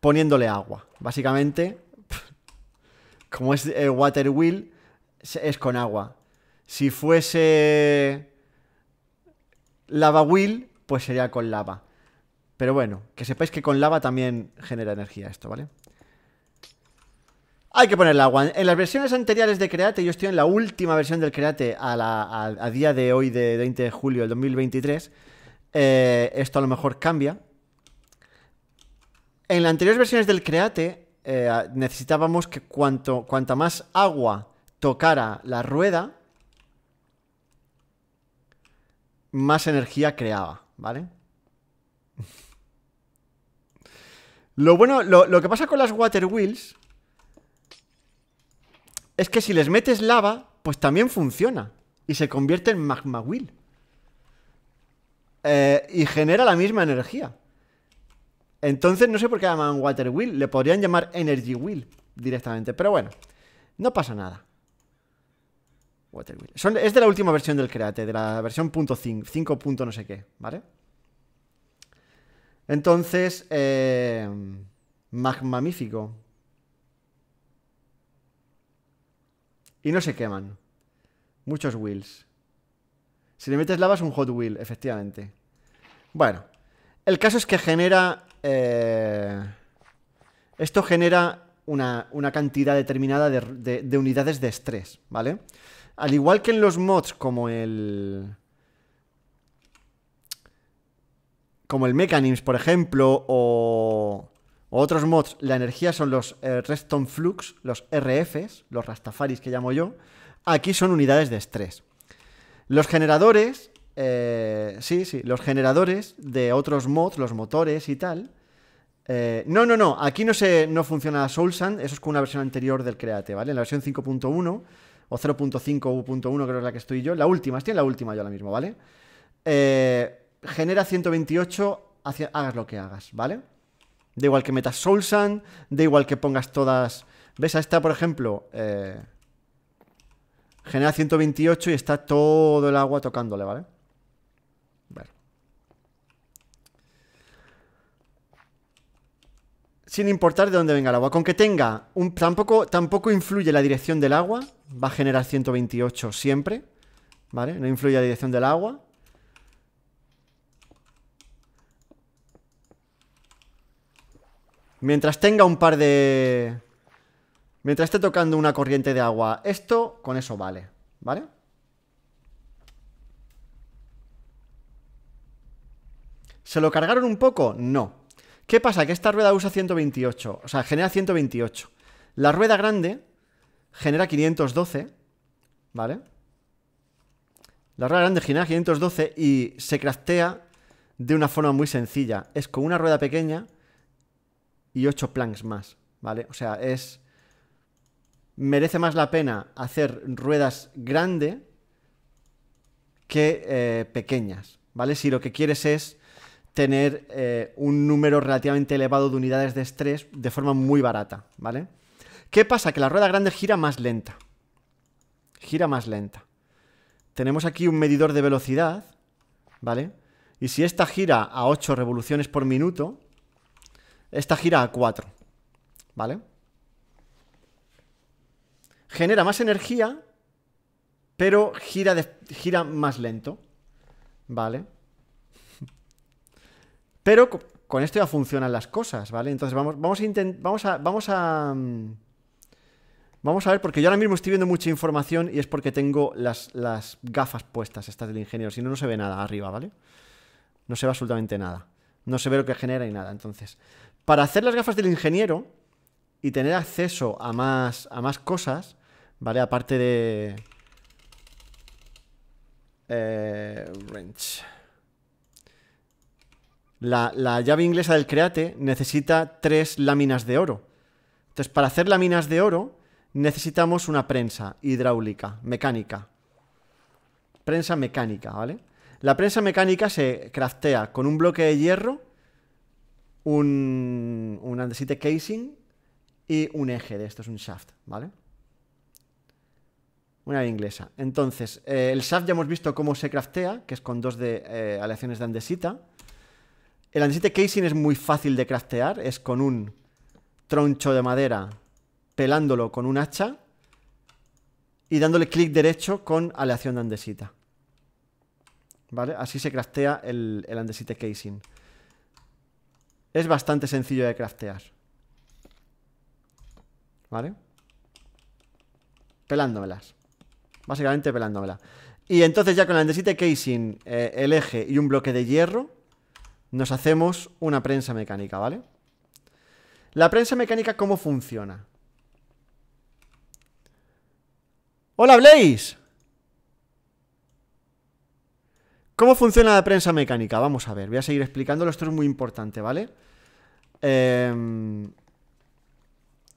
A: poniéndole agua. Básicamente, como es eh, water wheel, es con agua. Si fuese Lava Will, pues sería con lava. Pero bueno, que sepáis que con lava también genera energía esto, ¿vale? Hay que poner el agua. En las versiones anteriores de Create, yo estoy en la última versión del Create a, día de hoy, de 20 de julio del 2023. Eh, esto a lo mejor cambia. En las anteriores versiones del Create eh, necesitábamos que cuanto, cuanta más agua tocara la rueda, más energía creaba, ¿vale? Lo bueno, lo, que pasa con las water wheels es que si les metes lava, pues también funciona y se convierte en magma wheel. Eh, y genera la misma energía. Entonces no sé por qué llaman water wheel, le podrían llamar energy wheel directamente, pero bueno, no pasa nada. Son, es de la última versión del Create, de la versión .5, 5. no sé qué, ¿vale? Entonces, eh, magmamífico. Y no se queman. Muchos wheels. Si le metes lava es un hot wheel, efectivamente. Bueno, el caso es que genera... Eh, esto genera una, cantidad determinada de, de unidades de estrés, ¿vale? Al igual que en los mods como el... Como el Mechanims, por ejemplo, o... otros mods, la energía son los eh, Reston Flux, los RFs, los Rastafaris que llamo yo. Aquí son unidades de estrés. Los generadores, eh, sí, sí, los generadores de otros mods, los motores y tal. Eh, no, no, no, aquí no, se, no funciona SoulSand. eso es con una versión anterior del Create, ¿vale? En la versión 5.1 o 0.5 1.1, creo que es la que estoy yo, la última, estoy en la última yo ahora mismo, ¿vale? Eh, genera 128, hagas lo que hagas, ¿vale? Da igual que metas Soul da igual que pongas todas... ¿Ves? A esta, por ejemplo, eh, genera 128 y está todo el agua tocándole, ¿vale? Sin importar de dónde venga el agua. Con que tenga un... Tampoco, tampoco influye la dirección del agua va a generar 128 siempre, ¿vale? No influye la dirección del agua. Mientras tenga un par de... Mientras esté tocando una corriente de agua, esto con eso vale, ¿vale? ¿Se lo cargaron un poco? No. ¿Qué pasa? Que esta rueda usa 128, o sea, genera 128. La rueda grande genera 512, ¿vale? La rueda grande genera 512 y se craftea de una forma muy sencilla. Es con una rueda pequeña y 8 planks más, ¿vale? O sea, es... Merece más la pena hacer ruedas grande que eh, pequeñas, ¿vale? Si lo que quieres es tener eh, un número relativamente elevado de unidades de estrés de forma muy barata, ¿vale? ¿Qué pasa? Que la rueda grande gira más lenta. Gira más lenta. Tenemos aquí un medidor de velocidad, ¿vale? Y si esta gira a 8 revoluciones por minuto, esta gira a 4, ¿vale? Genera más energía, pero gira, gira más lento, ¿vale? Pero con esto ya funcionan las cosas, ¿vale? Entonces vamos, a, vamos a, vamos a mm, Vamos a ver, porque yo ahora mismo estoy viendo mucha información y es porque tengo las, gafas puestas, estas del ingeniero. Si no, no se ve nada arriba, ¿vale? No se ve absolutamente nada. No se ve lo que genera y nada. Entonces, para hacer las gafas del ingeniero y tener acceso a más, a más cosas, ¿vale? Aparte de... Eh, wrench. la, llave inglesa del create necesita tres láminas de oro. Entonces, para hacer láminas de oro, necesitamos una prensa hidráulica, mecánica. Prensa mecánica, ¿vale? La prensa mecánica se craftea con un bloque de hierro, un, andesite casing y un eje de esto, es un shaft, ¿vale? Una inglesa. Entonces, eh, el shaft ya hemos visto cómo se craftea, que es con dos de eh, aleaciones de andesita. El andesite casing es muy fácil de craftear, es con un troncho de madera pelándolo con un hacha y dándole clic derecho con aleación de andesita. ¿Vale? Así se craftea el, andesite casing. Es bastante sencillo de craftear. ¿Vale? Pelándomelas. Básicamente pelándomela. Y entonces ya con el andesite casing, eh, el eje y un bloque de hierro, nos hacemos una prensa mecánica, ¿vale? La prensa mecánica, ¿cómo funciona? Hola Blaze. ¿Cómo funciona la prensa mecánica? Vamos a ver, voy a seguir explicándolo, esto es muy importante, ¿vale? Eh...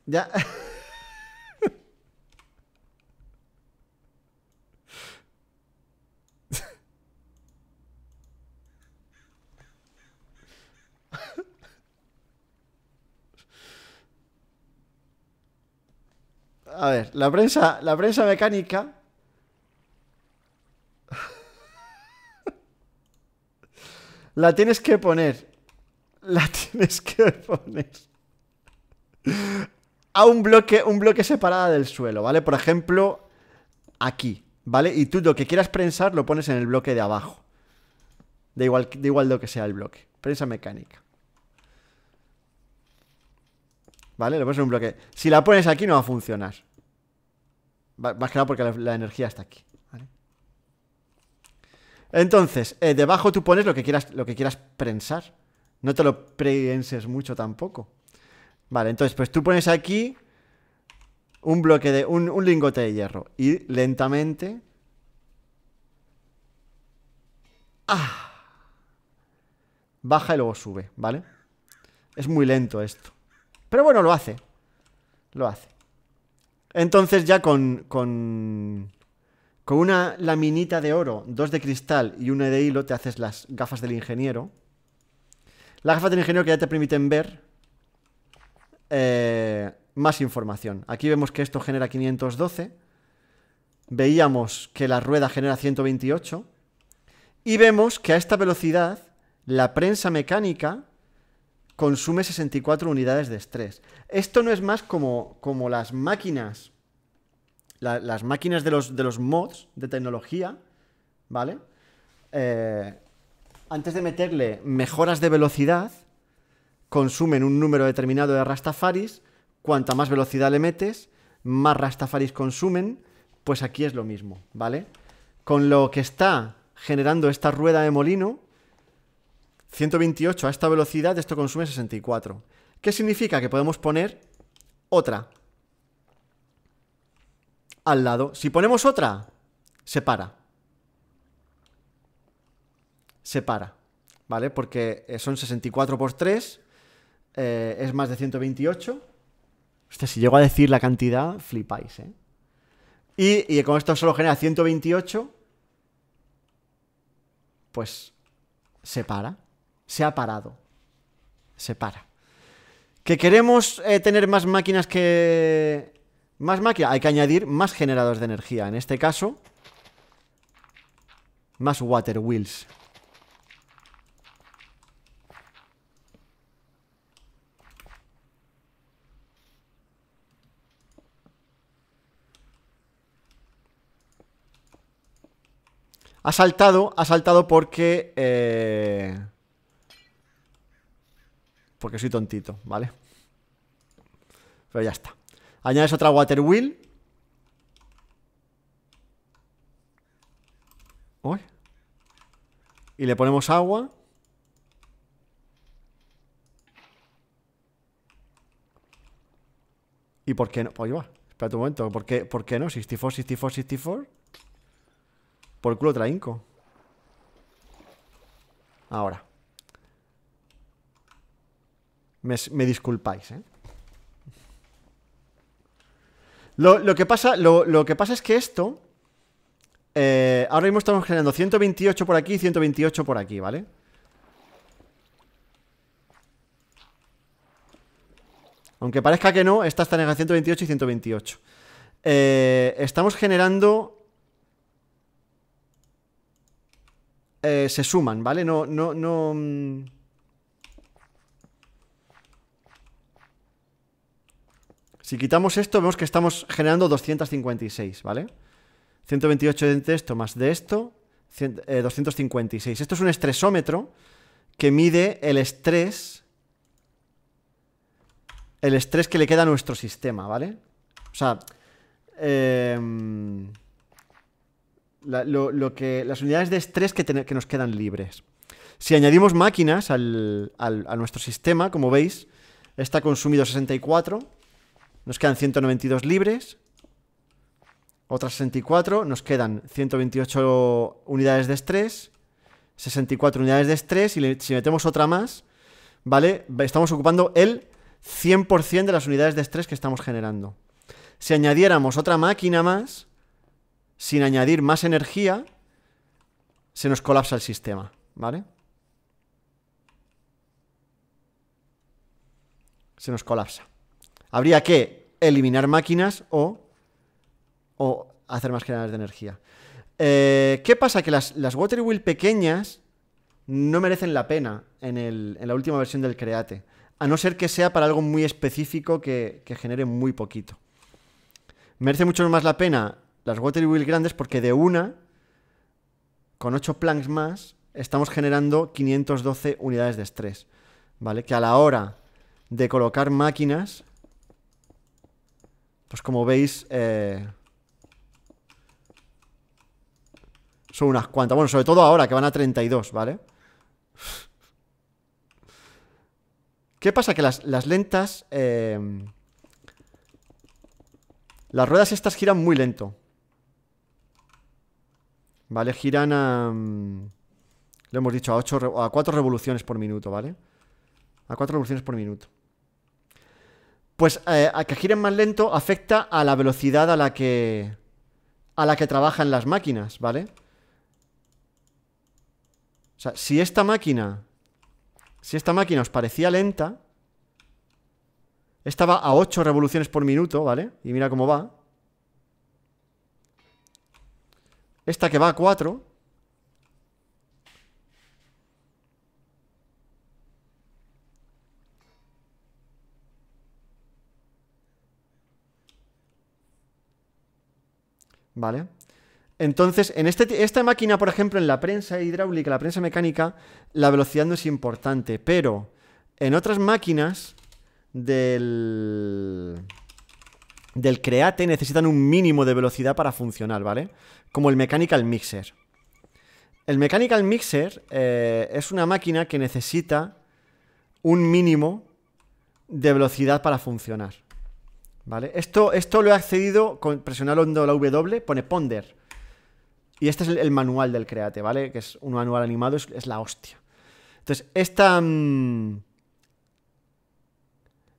A: ya... A ver, la prensa, la prensa mecánica. la tienes que poner. La tienes que poner. A un bloque, un bloque separada del suelo, ¿vale? Por ejemplo, aquí, ¿vale? Y tú lo que quieras prensar lo pones en el bloque de abajo. De igual, da igual lo que sea el bloque. Prensa mecánica. ¿Vale? Lo pones en un bloque. Si la pones aquí no va a funcionar. Más que nada porque la, energía está aquí. Entonces, eh, debajo tú pones lo que quieras, lo que quieras prensar. No te lo prenses mucho tampoco. Vale, entonces, pues tú pones aquí un bloque de. un, lingote de hierro. Y lentamente. ¡Ah! Baja y luego sube, ¿vale? Es muy lento esto. Pero bueno, lo hace. Lo hace. Entonces ya con, con, con una laminita de oro, dos de cristal y una de hilo, te haces las gafas del ingeniero. Las gafas del ingeniero que ya te permiten ver eh, más información. Aquí vemos que esto genera 512. Veíamos que la rueda genera 128. Y vemos que a esta velocidad la prensa mecánica consume 64 unidades de estrés. Esto no es más como, como las máquinas, las máquinas de los, de los mods de tecnología, ¿vale? Eh, antes de meterle mejoras de velocidad, consumen un número determinado de rastafaris, cuanta más velocidad le metes, más rastafaris consumen, pues aquí es lo mismo, ¿vale? Con lo que está generando esta rueda de molino, 128 a esta velocidad, esto consume 64. ¿Qué significa? Que podemos poner otra al lado. Si ponemos otra, se para. Se para, ¿vale? Porque eh, son 64 por 3, eh, es más de 128. si llego a decir la cantidad, flipáis, ¿eh? Y, y con esto solo genera 128, pues se para se ha parado. Se para. ¿Que queremos eh, tener más máquinas que... Más máquinas? Hay que añadir más generadores de energía. En este caso... Más water wheels. Ha saltado, ha saltado porque... Eh, porque soy tontito, ¿vale? Pero ya está. Añades otra water wheel. Uy. Y le ponemos agua. ¿Y por qué no? Pues va, espérate un momento. ¿Por qué, por qué no? 64, 64, 64. Por culo trainco. Ahora. Me, disculpáis, ¿eh? Lo, que pasa, lo, que pasa es que esto... Eh, ahora mismo estamos generando 128 por aquí y 128 por aquí, ¿vale? Aunque parezca que no, estas están en 128 y 128. Eh, estamos generando... Eh, se suman, ¿vale? No, no, no... Mm, Si quitamos esto, vemos que estamos generando 256, ¿vale? 128 de esto más de esto, 256. Eh, esto es un estresómetro que mide el estrés, el estrés que le queda a nuestro sistema, ¿vale? O sea, em, lo, que, las unidades de estrés que, que, nos quedan libres. Si añadimos máquinas a nuestro sistema, como veis, está consumido 64 nos quedan 192 libres. Otras 64. Nos quedan 128 unidades de estrés. 64 unidades de estrés. Y si metemos otra más, ¿vale? Estamos ocupando el 100% de las unidades de estrés que estamos generando. Si añadiéramos otra máquina más, sin añadir más energía, se nos colapsa el sistema, ¿vale? Se nos colapsa habría que eliminar máquinas o, o hacer más generadores de energía. Eh, ¿Qué pasa? Que las, water wheel pequeñas no merecen la pena en, la última versión del Create. A no ser que sea para algo muy específico que, genere muy poquito. Merece mucho más la pena las water wheel grandes porque de una, con 8 planks más, estamos generando 512 unidades de estrés. ¿Vale? Que a la hora de colocar máquinas pues como veis, eh, son unas cuantas. Bueno, sobre todo ahora, que van a 32, ¿vale? ¿Qué pasa? Que las, lentas... Eh, las ruedas estas giran muy lento. ¿Vale? Giran a... Mm, lo hemos dicho a, a 4 revoluciones por minuto, ¿vale? A 4 revoluciones por minuto pues eh, a que giren más lento afecta a la velocidad a la que a la que trabajan las máquinas, ¿vale? O sea, si esta máquina si esta máquina os parecía lenta estaba a 8 revoluciones por minuto, ¿vale? Y mira cómo va. Esta que va a 4 ¿vale? Entonces, en este esta máquina, por ejemplo, en la prensa hidráulica, la prensa mecánica, la velocidad no es importante, pero en otras máquinas del, del Create necesitan un mínimo de velocidad para funcionar, ¿vale? Como el Mechanical Mixer. El Mechanical Mixer eh, es una máquina que necesita un mínimo de velocidad para funcionar. ¿Vale? Esto, esto lo he accedido con presionando la W, pone ponder. Y este es el, manual del Create, ¿vale? Que es un manual animado, es, la hostia. Entonces, esta... Mm,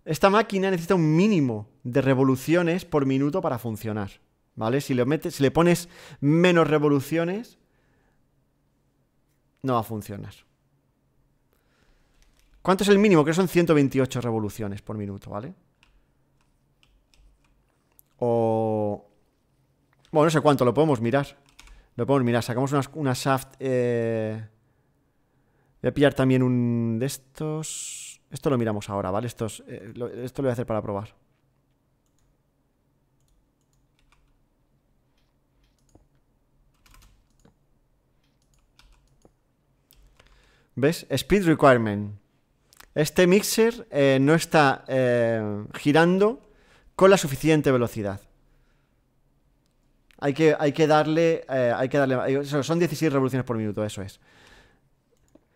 A: esta máquina necesita un mínimo de revoluciones por minuto para funcionar, ¿vale? Si le, metes, si le pones menos revoluciones, no va a funcionar. ¿Cuánto es el mínimo? Que son 128 revoluciones por minuto, ¿vale? O... Bueno, no sé cuánto, lo podemos mirar. Lo podemos mirar. Sacamos una, shaft... Eh, voy a pillar también un de estos... Esto lo miramos ahora, ¿vale? Eh, esto lo voy a hacer para probar. ¿Ves? Speed Requirement. Este mixer eh, no está girando con la suficiente velocidad. Hay que, hay que darle. Eh, hay que darle son 16 revoluciones por minuto, eso es.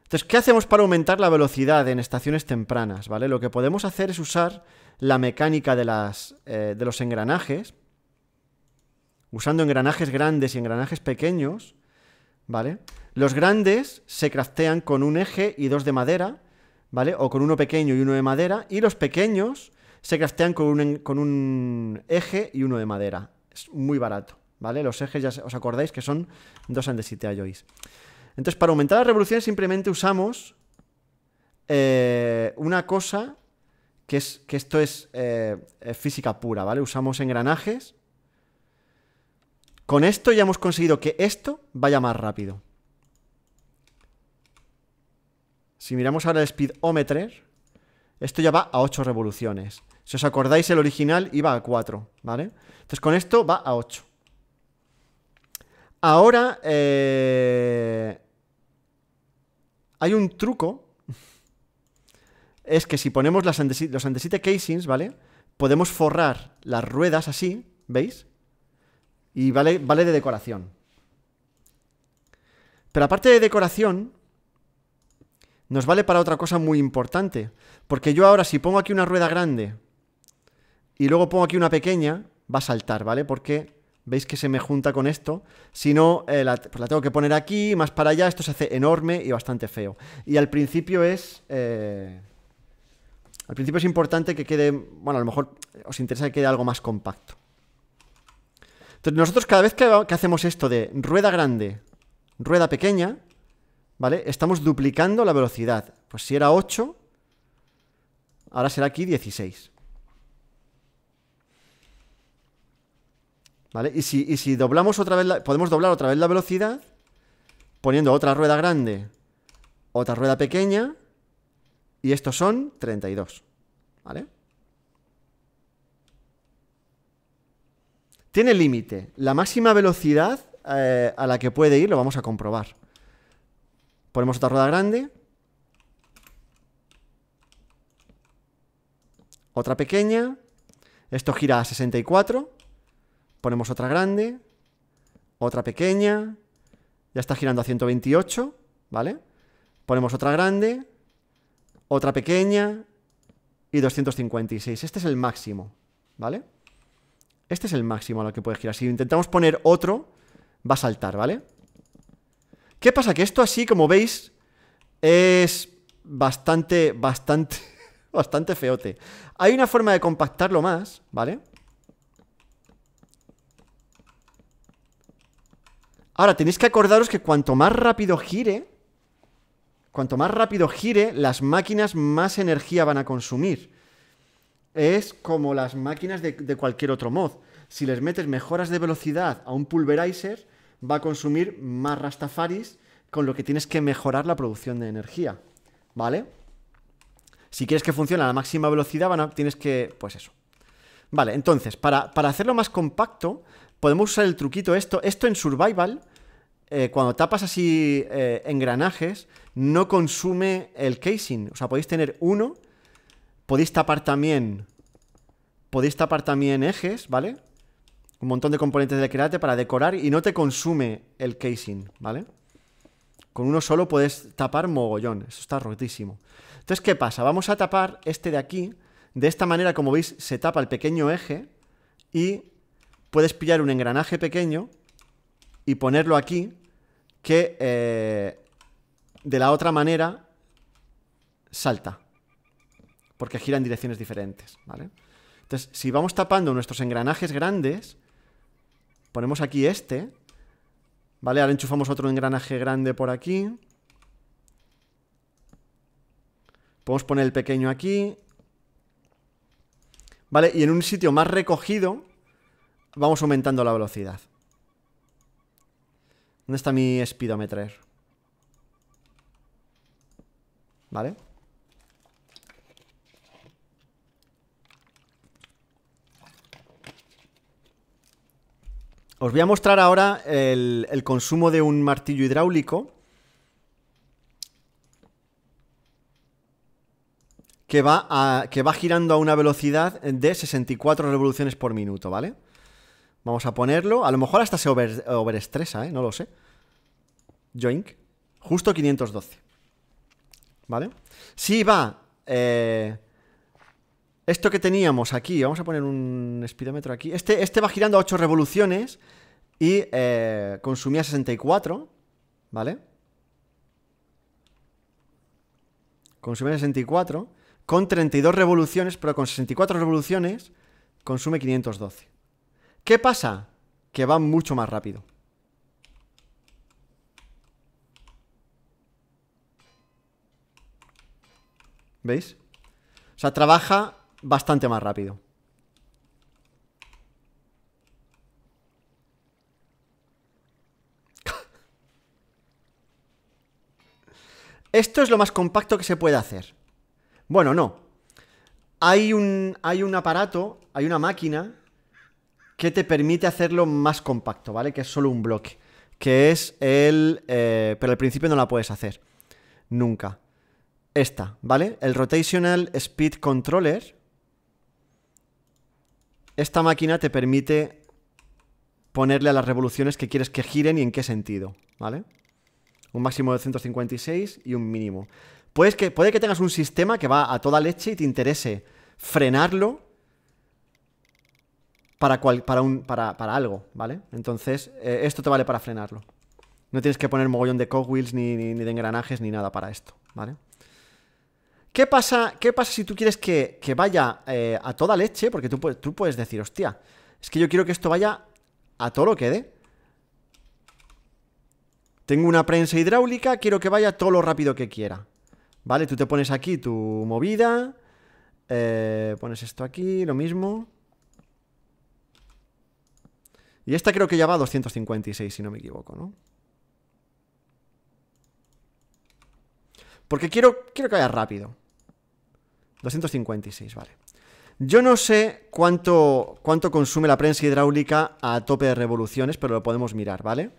A: Entonces, ¿qué hacemos para aumentar la velocidad en estaciones tempranas? ¿Vale? Lo que podemos hacer es usar la mecánica de, las, eh, de los engranajes. Usando engranajes grandes y engranajes pequeños. ¿Vale? Los grandes se craftean con un eje y dos de madera, ¿vale? O con uno pequeño y uno de madera. Y los pequeños se craftean con un, eje y uno de madera. Es muy barato, ¿vale? Los ejes, ya os acordáis que son dos andesite alloys. Entonces, para aumentar las revoluciones simplemente usamos eh, una cosa que, es, que esto es eh, eh, física pura, ¿vale? Usamos engranajes. Con esto ya hemos conseguido que esto vaya más rápido. Si miramos ahora el speedometer esto ya va a 8 revoluciones. Si os acordáis, el original iba a 4, ¿vale? Entonces con esto va a 8. Ahora eh, hay un truco. Es que si ponemos las ante los casings, ¿vale? Podemos forrar las ruedas así, ¿veis? Y vale, vale de decoración. Pero aparte de decoración, nos vale para otra cosa muy importante. Porque yo ahora si pongo aquí una rueda grande y luego pongo aquí una pequeña, va a saltar, ¿vale? Porque veis que se me junta con esto. Si no, eh, la, pues la, tengo que poner aquí, más para allá. Esto se hace enorme y bastante feo. Y al principio es... Eh, al principio es importante que quede... Bueno, a lo mejor eh, os interesa que quede algo más compacto. Entonces nosotros cada vez que, que hacemos esto de rueda grande, rueda pequeña, ¿vale? Estamos duplicando la velocidad. Pues si era 8, ahora será aquí 16. ¿Vale? Y si, doblamos otra vez la, Podemos doblar otra vez la velocidad Poniendo otra rueda grande Otra rueda pequeña Y estos son 32 ¿Vale? Tiene límite La máxima velocidad eh, a la que puede ir Lo vamos a comprobar Ponemos otra rueda grande Otra pequeña Esto gira a 64 Ponemos otra grande, otra pequeña, ya está girando a 128, ¿vale? Ponemos otra grande, otra pequeña y 256. Este es el máximo, ¿vale? Este es el máximo a lo que puede girar. Si intentamos poner otro, va a saltar, ¿vale? ¿Qué pasa? Que esto así, como veis, es bastante, bastante, bastante feote. Hay una forma de compactarlo más, ¿vale? Ahora, tenéis que acordaros que cuanto más rápido gire, cuanto más rápido gire, las máquinas más energía van a consumir. Es como las máquinas de, cualquier otro mod. Si les metes mejoras de velocidad a un pulverizer, va a consumir más rastafaris, con lo que tienes que mejorar la producción de energía. ¿Vale? Si quieres que funcione a la máxima velocidad, tienes que... Pues eso. Vale, entonces, para, para hacerlo más compacto, podemos usar el truquito esto. Esto en Survival, eh, cuando tapas así eh, engranajes, no consume el casing. O sea, podéis tener uno. Podéis tapar también... Podéis tapar también ejes, ¿vale? Un montón de componentes de create para decorar y no te consume el casing, ¿vale? Con uno solo puedes tapar mogollón. Eso está rotísimo. Entonces, ¿qué pasa? Vamos a tapar este de aquí. De esta manera, como veis, se tapa el pequeño eje y puedes pillar un engranaje pequeño y ponerlo aquí, que eh, de la otra manera salta, porque gira en direcciones diferentes, ¿vale? Entonces, si vamos tapando nuestros engranajes grandes, ponemos aquí este, ¿vale? Ahora enchufamos otro engranaje grande por aquí. Podemos poner el pequeño aquí. ¿Vale? Y en un sitio más recogido, Vamos aumentando la velocidad. ¿Dónde está mi speedometer? Vale. Os voy a mostrar ahora el, consumo de un martillo hidráulico. Que va, que va girando a una velocidad de 64 revoluciones por minuto, ¿vale? vale Vamos a ponerlo. A lo mejor hasta se overestresa, ¿eh? No lo sé. Joink. Justo 512. ¿Vale? Sí, va. Eh, esto que teníamos aquí, vamos a poner un speedómetro aquí. Este, este va girando a 8 revoluciones y eh, consumía 64, ¿vale? Consume 64 con 32 revoluciones, pero con 64 revoluciones consume 512. ¿Qué pasa? Que va mucho más rápido. ¿Veis? O sea, trabaja bastante más rápido. Esto es lo más compacto que se puede hacer. Bueno, no. Hay un, hay un aparato, hay una máquina que te permite hacerlo más compacto, ¿vale? Que es solo un bloque. Que es el... Eh, pero al principio no la puedes hacer. Nunca. Esta, ¿vale? El Rotational Speed Controller. Esta máquina te permite ponerle a las revoluciones que quieres que giren y en qué sentido, ¿vale? Un máximo de 156 y un mínimo. Puedes que, puede que tengas un sistema que va a toda leche y te interese frenarlo para, para, un, para, algo, ¿vale? Entonces, eh, esto te vale para frenarlo. No tienes que poner mogollón de cogwheels ni, de engranajes ni nada para esto, ¿vale? ¿Qué pasa, qué pasa si tú quieres que, vaya eh, a toda leche? Porque tú, tú puedes decir, hostia, es que yo quiero que esto vaya a todo lo que dé. Tengo una prensa hidráulica, quiero que vaya todo lo rápido que quiera. ¿Vale? Tú te pones aquí tu movida. Eh, pones esto aquí, lo mismo. Y esta creo que ya va a 256, si no me equivoco, ¿no? Porque quiero, quiero que vaya rápido. 256, vale. Yo no sé cuánto, cuánto consume la prensa hidráulica a tope de revoluciones, pero lo podemos mirar, ¿vale?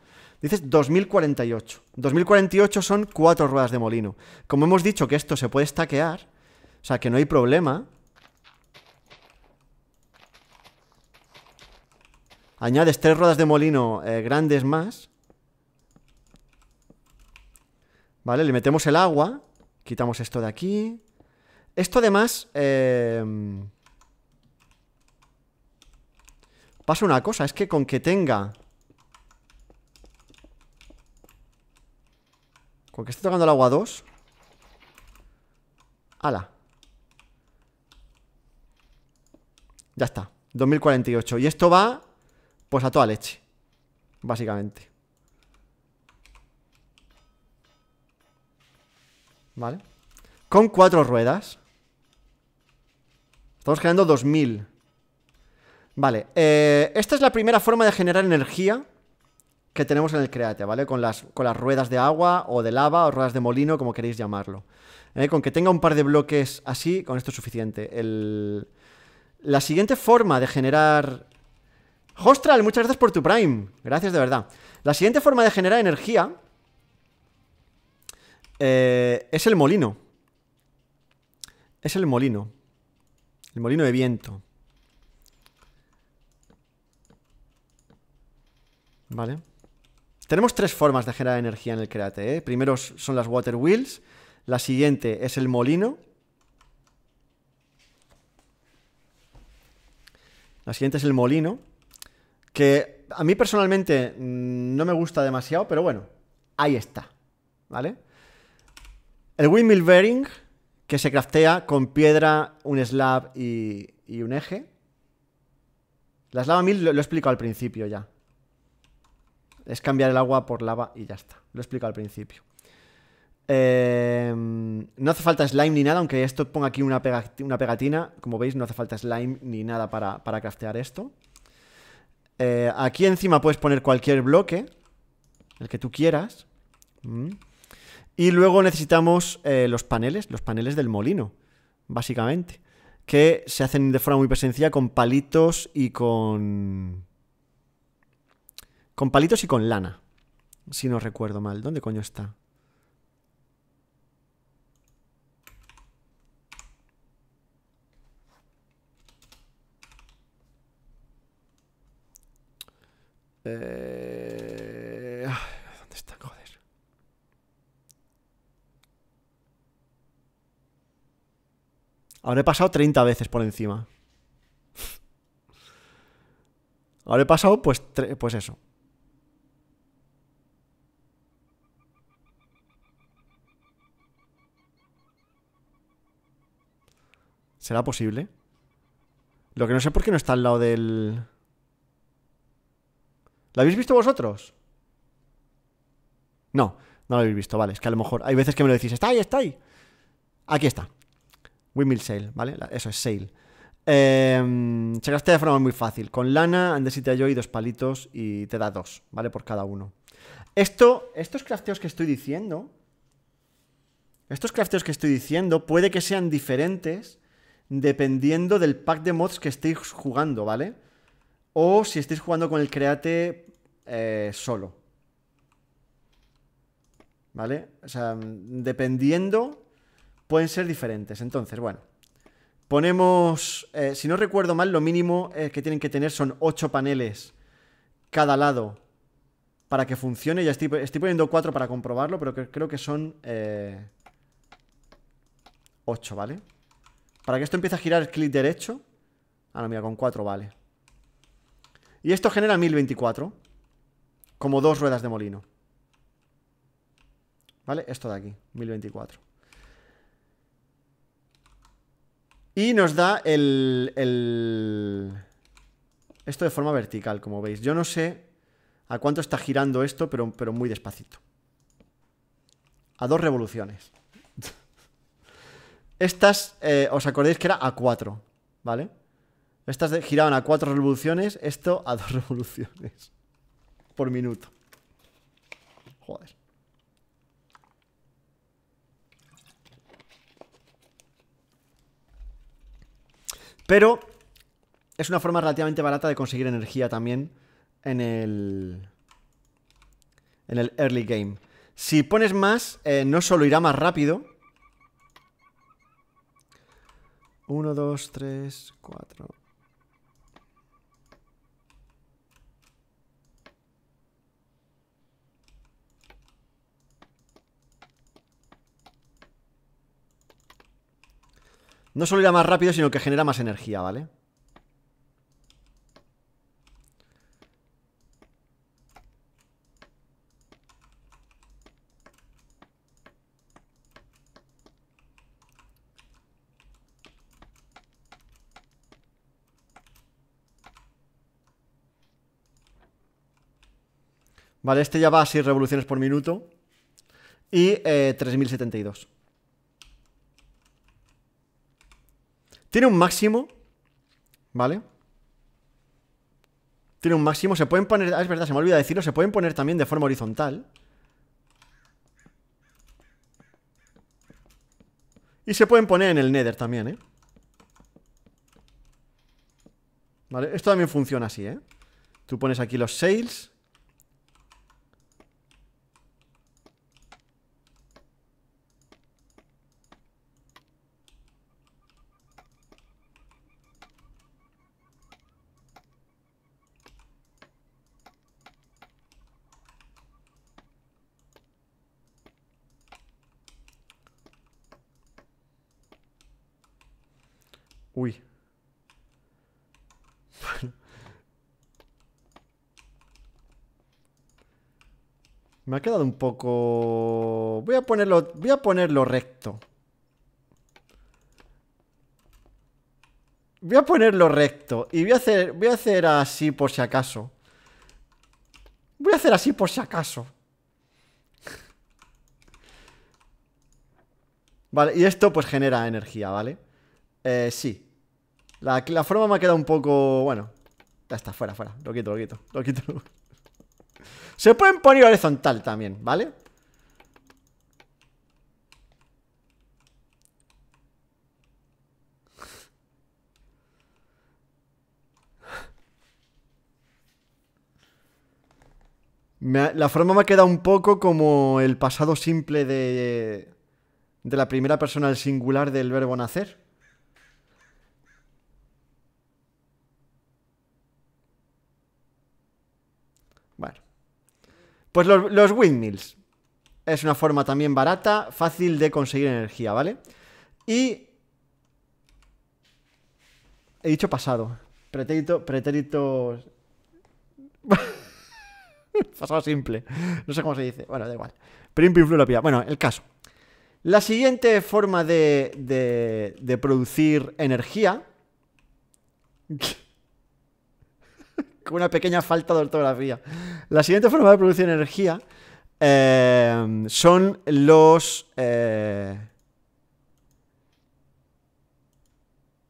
A: Dices 2048. 2048 son cuatro ruedas de molino. Como hemos dicho que esto se puede estaquear, o sea, que no hay problema, Añades tres ruedas de molino eh, grandes más. Vale, le metemos el agua. Quitamos esto de aquí. Esto además... Eh, pasa una cosa, es que con que tenga... Con que esté tocando el agua 2... ¡Hala! Ya está, 2048. Y esto va pues a toda leche Básicamente ¿Vale? Con cuatro ruedas Estamos generando 2000 Vale, eh, esta es la primera forma de generar energía que tenemos en el Create, ¿vale? Con las, con las ruedas de agua o de lava o ruedas de molino, como queréis llamarlo. Eh, con que tenga un par de bloques así, con esto es suficiente. El... La siguiente forma de generar Hostral, muchas gracias por tu Prime. Gracias de verdad. La siguiente forma de generar energía eh, es el molino. Es el molino. El molino de viento. Vale. Tenemos tres formas de generar energía en el Create. ¿eh? Primero son las water wheels. La siguiente es el molino. La siguiente es el molino. Que a mí personalmente mm, no me gusta demasiado, pero bueno, ahí está. ¿Vale? El windmill bearing, que se craftea con piedra, un slab y, un eje. La slava mill lo, explico al principio ya. Es cambiar el agua por lava y ya está. Lo explico al principio. Em, no hace falta slime ni nada, aunque esto ponga aquí una, una, pegatina. Como veis, no hace falta slime ni nada para, para craftear esto. Eh, aquí encima puedes poner cualquier bloque, el que tú quieras. Y luego necesitamos eh, los paneles, los paneles del molino, básicamente. Que se hacen de forma muy presencial con palitos y con... Con palitos y con lana, si no recuerdo mal. ¿Dónde coño está? Eh... ¿Dónde está, Joder. he pasado 30 veces por encima. Ahora he pasado, pues, pues eso. ¿Será posible? Lo que no sé por qué no está al lado del... ¿La habéis visto vosotros? No, no lo habéis visto, vale. Es que a lo mejor hay veces que me lo decís, está ahí, está ahí. Aquí está. Windmill Sale, ¿vale? Eso es Sale. Eh, de forma muy fácil. Con lana, andesita yo y dos palitos y te da dos, ¿vale? Por cada uno. Esto, estos crafteos que estoy diciendo, estos crafteos que estoy diciendo puede que sean diferentes dependiendo del pack de mods que estéis jugando, ¿vale? O si estáis jugando con el create eh, solo. ¿Vale? O sea, dependiendo, pueden ser diferentes. Entonces, bueno. Ponemos, eh, si no recuerdo mal, lo mínimo eh, que tienen que tener son 8 paneles cada lado para que funcione. Ya estoy, poniendo 4 para comprobarlo, pero creo que son 8, ¿vale? Para que esto empiece a girar, clic derecho. Ah, no, mira, con 4 vale. Y esto genera 1024. Como dos ruedas de molino. ¿Vale? Esto de aquí, 1024. Y nos da el, Esto de forma vertical, como veis. Yo no sé a cuánto está girando esto, pero, pero muy despacito. A dos revoluciones. Estas, eh, os acordáis que era a cuatro, ¿vale? Estas giraban a cuatro revoluciones, esto a dos revoluciones por minuto. Joder. Pero es una forma relativamente barata de conseguir energía también en el, en el early game. Si pones más, eh, no solo irá más rápido. 1, 2, 3, 4, No solo irá más rápido, sino que genera más energía, ¿vale? Vale, este ya va a 6 revoluciones por minuto y eh, 3072. Tiene un máximo, ¿vale? Tiene un máximo, se pueden poner, ah, es verdad, se me olvida decirlo, se pueden poner también de forma horizontal. Y se pueden poner en el nether también, ¿eh? ¿Vale? Esto también funciona así, ¿eh? Tú pones aquí los sails Me ha quedado un poco... Voy a ponerlo, voy a ponerlo recto. Voy a ponerlo recto y voy a hacer, voy a hacer así por si acaso. Voy a hacer así por si acaso. Vale, y esto pues genera energía, ¿vale? Eh, sí. La, forma me ha quedado un poco... Bueno, ya está, fuera, fuera. Lo quito, lo quito, lo quito. Lo quito. Se pueden poner horizontal también, ¿vale? la forma me ha quedado un poco como el pasado simple de, de la primera persona del singular del verbo nacer. Pues los, windmills. Es una forma también barata, fácil de conseguir energía, ¿vale? Y... He dicho pasado. Pretérito... Pretérito... pasado simple. No sé cómo se dice. Bueno, da igual. pía. Bueno, el caso. La siguiente forma de, de, de producir energía una pequeña falta de ortografía. La siguiente forma de producir energía eh, son los... Eh,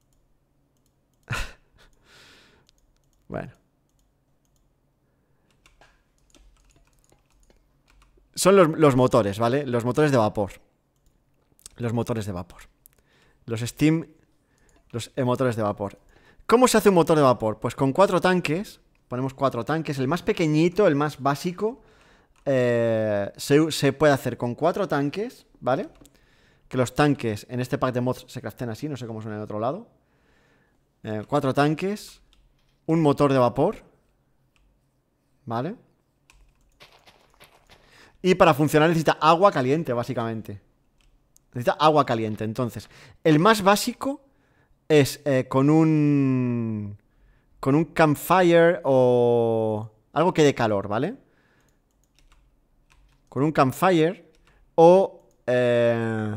A: bueno. Son los motores, ¿vale? Los motores de vapor. Los motores de vapor. Los steam... Los motores de vapor. ¿Cómo se hace un motor de vapor? Pues con cuatro tanques Ponemos cuatro tanques. El más pequeñito, el más básico, eh, se, puede hacer con cuatro tanques, ¿vale? Que los tanques en este pack de mods se craften así, no sé cómo son en el otro lado. Eh, cuatro tanques, un motor de vapor, ¿vale? Y para funcionar necesita agua caliente, básicamente. Necesita agua caliente, entonces. El más básico es eh, con un con un campfire o algo que dé calor, ¿vale? Con un campfire o, o eh,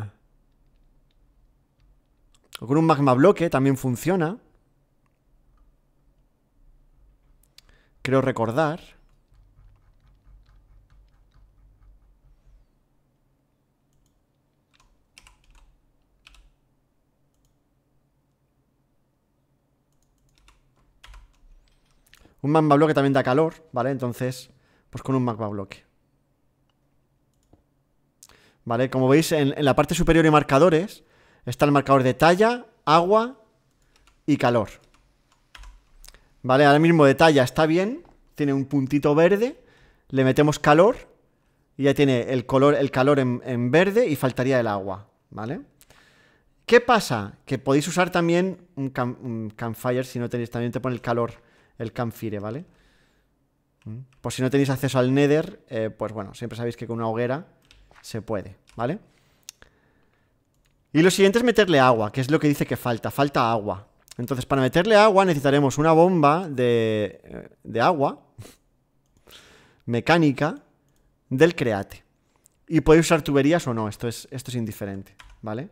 A: con un magma bloque también funciona. Creo recordar. Un magma bloque también da calor, ¿vale? Entonces, pues con un magma bloque. ¿Vale? Como veis, en, la parte superior hay marcadores. Está el marcador de talla, agua y calor. ¿Vale? Ahora mismo de talla está bien. Tiene un puntito verde. Le metemos calor. Y ya tiene el, color, el calor en, verde y faltaría el agua. ¿Vale? ¿Qué pasa? Que podéis usar también un, un campfire si no tenéis también te pone el calor el canfire ¿vale? Mm. Por pues si no tenéis acceso al Nether, eh, pues bueno, siempre sabéis que con una hoguera se puede, ¿vale? Y lo siguiente es meterle agua, que es lo que dice que falta, falta agua. Entonces, para meterle agua necesitaremos una bomba de, eh, de agua mecánica del create. Y podéis usar tuberías o no, esto es, esto es indiferente, ¿vale?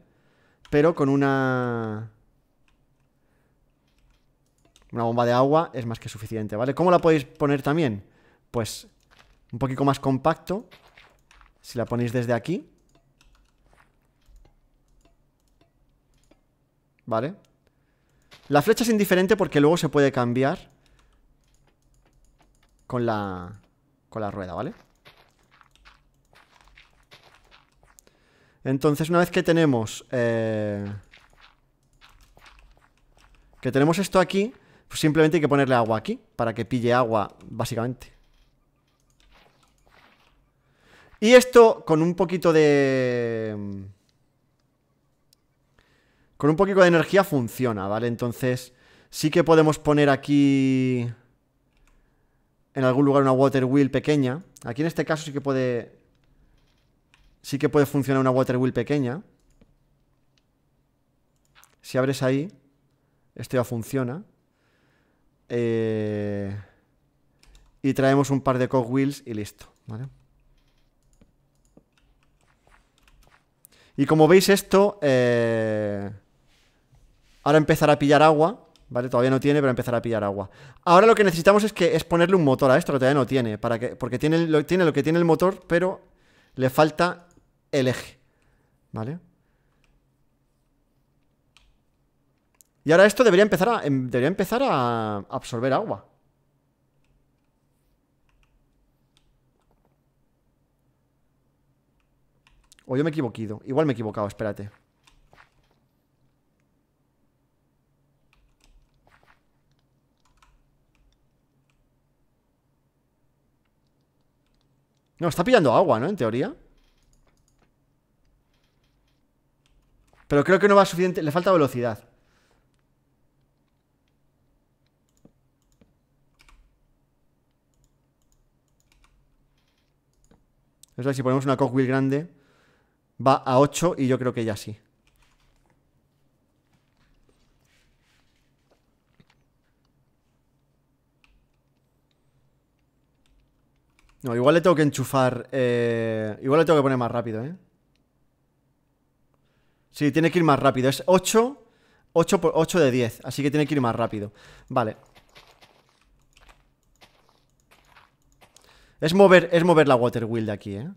A: Pero con una una bomba de agua es más que suficiente, ¿vale? ¿Cómo la podéis poner también? Pues un poquito más compacto, si la ponéis desde aquí. ¿Vale? La flecha es indiferente porque luego se puede cambiar con la, con la rueda, ¿vale? Entonces, una vez que tenemos... Eh, que tenemos esto aquí, simplemente hay que ponerle agua aquí para que pille agua, básicamente. Y esto con un poquito de... Mm, con un poquito de energía funciona, ¿vale? Entonces sí que podemos poner aquí en algún lugar una water wheel pequeña. Aquí en este caso sí que puede... Sí que puede funcionar una water wheel pequeña. Si abres ahí, esto ya funciona. Eh, y traemos un par de cogwheels y listo, ¿vale? Y como veis esto, eh, ahora empezará a pillar agua, ¿vale? Todavía no tiene, pero empezará a pillar agua. Ahora lo que necesitamos es, que, es ponerle un motor a esto, que todavía no tiene, para que, porque tiene lo, tiene lo que tiene el motor, pero le falta el eje, ¿vale? Y ahora esto debería empezar a, em, debería empezar a absorber agua. O yo me he equivoquido, Igual me he equivocado, espérate. No, está pillando agua, ¿no? En teoría. Pero creo que no va suficiente. Le falta velocidad. si ponemos una cogwheel grande, va a 8 y yo creo que ya sí. No, igual le tengo que enchufar. Eh, igual le tengo que poner más rápido, ¿eh? Sí, tiene que ir más rápido. Es 8, 8, por, 8 de 10. Así que tiene que ir más rápido. Vale. Es mover, es mover la Water Wheel de aquí, ¿eh?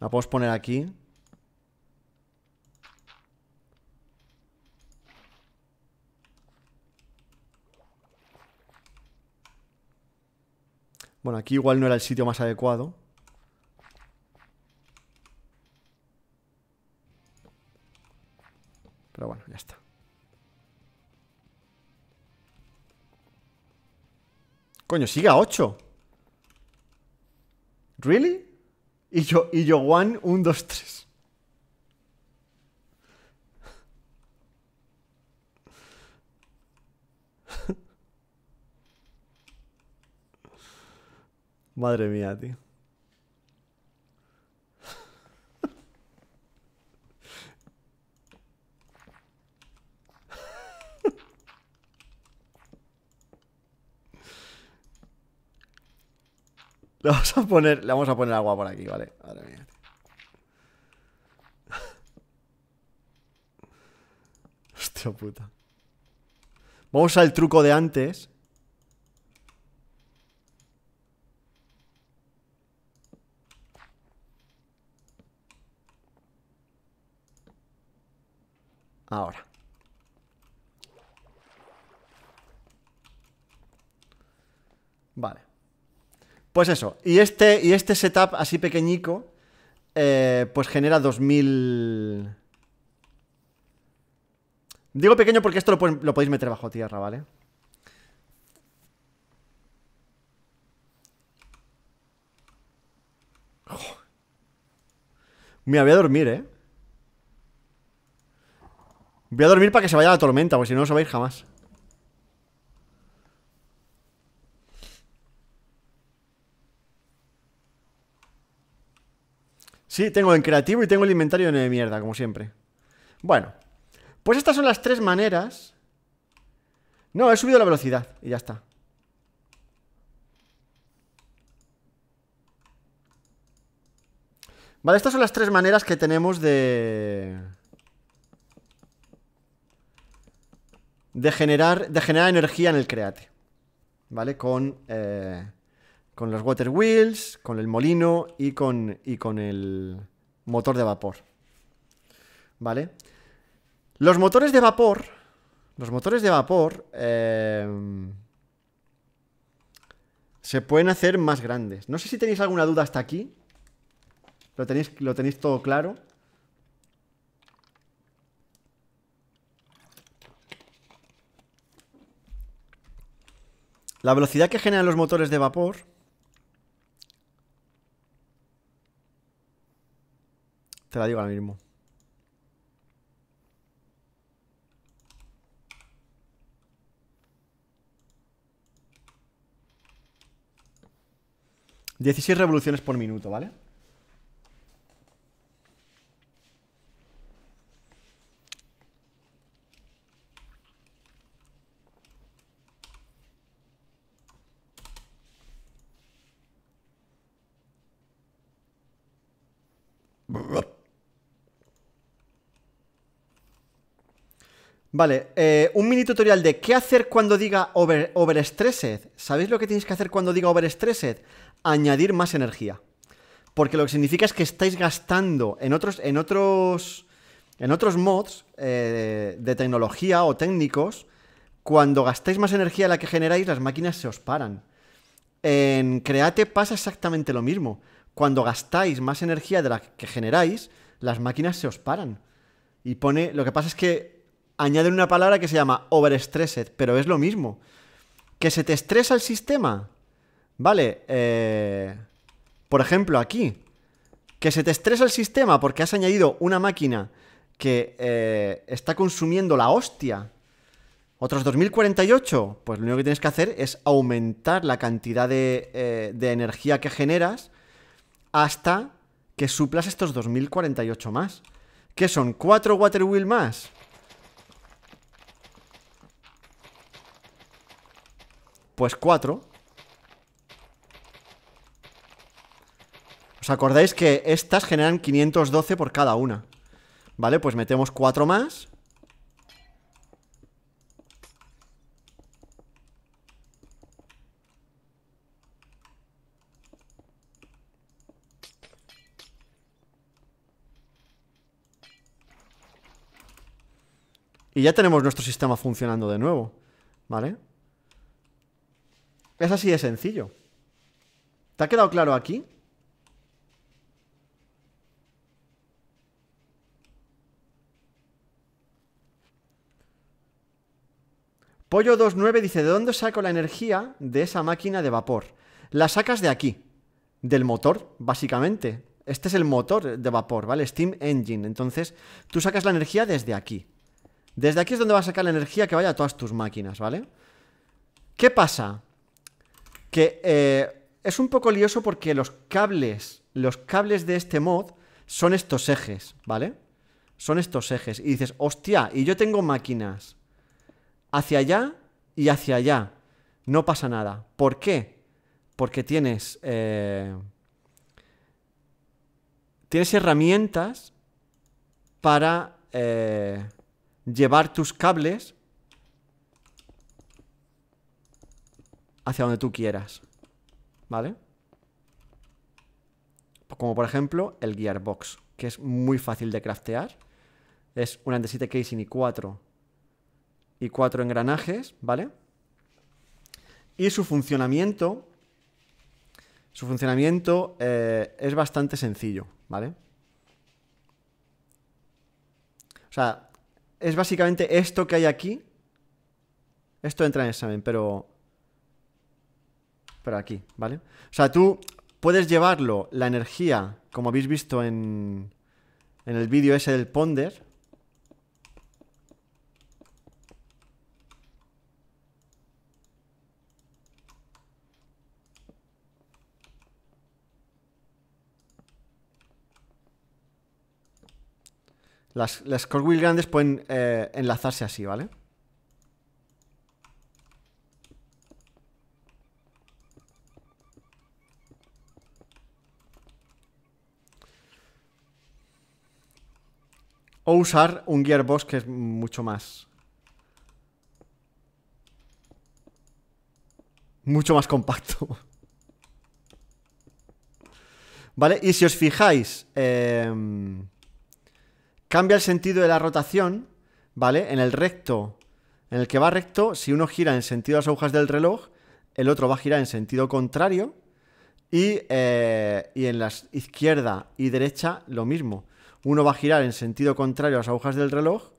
A: La podemos poner aquí. Bueno, aquí igual no era el sitio más adecuado. Pero bueno, ya está. Coño, sigue a 8. ¿Really? Y yo, y yo, 1, 1, 2, 3. Madre mía, tío. vamos a poner, le vamos a poner agua por aquí, ¿vale? Hostia puta. Vamos al truco de antes. Ahora. Vale. Pues eso, y este, y este setup así pequeñico, eh, pues genera 2000... Digo pequeño porque esto lo, podéis meter bajo tierra, ¿vale? Mira, voy a dormir, ¿eh? Voy a dormir para que se vaya la tormenta, pues si no, no os vais jamás. Sí, tengo en creativo y tengo el inventario de mierda, como siempre. Bueno, pues estas son las tres maneras. No, he subido la velocidad y ya está. Vale, estas son las tres maneras que tenemos de... De generar, de generar energía en el create. ¿Vale? Con... Eh, con los water wheels, con el molino y con, y con el motor de vapor. ¿Vale? Los motores de vapor, los motores de vapor eh, se pueden hacer más grandes. No sé si tenéis alguna duda hasta aquí. ¿Lo tenéis, lo tenéis todo claro? La velocidad que generan los motores de vapor Te la digo ahora mismo. Dieciséis revoluciones por minuto, ¿vale? Vale, eh, un mini tutorial de qué hacer cuando diga over, overstressed. ¿Sabéis lo que tenéis que hacer cuando diga overstressed? Añadir más energía. Porque lo que significa es que estáis gastando en otros, en otros, en otros mods eh, de tecnología o técnicos, cuando gastáis más energía de la que generáis, las máquinas se os paran. En Create pasa exactamente lo mismo. Cuando gastáis más energía de la que generáis, las máquinas se os paran. Y pone, lo que pasa es que añaden una palabra que se llama overstressed, pero es lo mismo. Que se te estresa el sistema. Vale, eh, por ejemplo, aquí. Que se te estresa el sistema porque has añadido una máquina que eh, está consumiendo la hostia. Otros 2048, pues lo único que tienes que hacer es aumentar la cantidad de, eh, energía que generas hasta que suplas estos 2048 más. Que son 4 Waterwheel más Pues cuatro ¿Os acordáis que estas generan 512 por cada una? Vale, pues metemos cuatro más Y ya tenemos nuestro sistema funcionando de nuevo, ¿vale? Es así de sencillo. ¿Te ha quedado claro aquí? Pollo 29 dice, ¿de dónde saco la energía de esa máquina de vapor? La sacas de aquí, del motor, básicamente. Este es el motor de vapor, ¿vale? Steam Engine. Entonces, tú sacas la energía desde aquí. Desde aquí es donde va a sacar la energía que vaya a todas tus máquinas, ¿vale? ¿Qué pasa? que eh, es un poco lioso porque los cables, los cables de este mod son estos ejes, ¿vale? Son estos ejes. Y dices, hostia, y yo tengo máquinas hacia allá y hacia allá. No pasa nada. ¿Por qué? Porque tienes... Eh, tienes herramientas para eh, llevar tus cables hacia donde tú quieras. ¿Vale? Como por ejemplo el gearbox, que es muy fácil de craftear. Es un ante 7 casing y 4 y cuatro engranajes, ¿vale? Y su funcionamiento, su funcionamiento eh, es bastante sencillo, ¿vale? O sea, es básicamente esto que hay aquí. Esto entra en examen, pero pero aquí, ¿vale? O sea, tú puedes llevarlo, la energía, como habéis visto en, en el vídeo ese del ponder, Las, las grandes pueden eh, enlazarse así, ¿vale? vale O usar un gearbox que es mucho más... Mucho más compacto. ¿Vale? Y si os fijáis, em, cambia el sentido de la rotación, ¿vale? En el recto, en el que va recto, si uno gira en sentido de las agujas del reloj, el otro va a girar en sentido contrario. Y, eh, y en la izquierda y derecha lo mismo uno va a girar en sentido contrario a las agujas del reloj,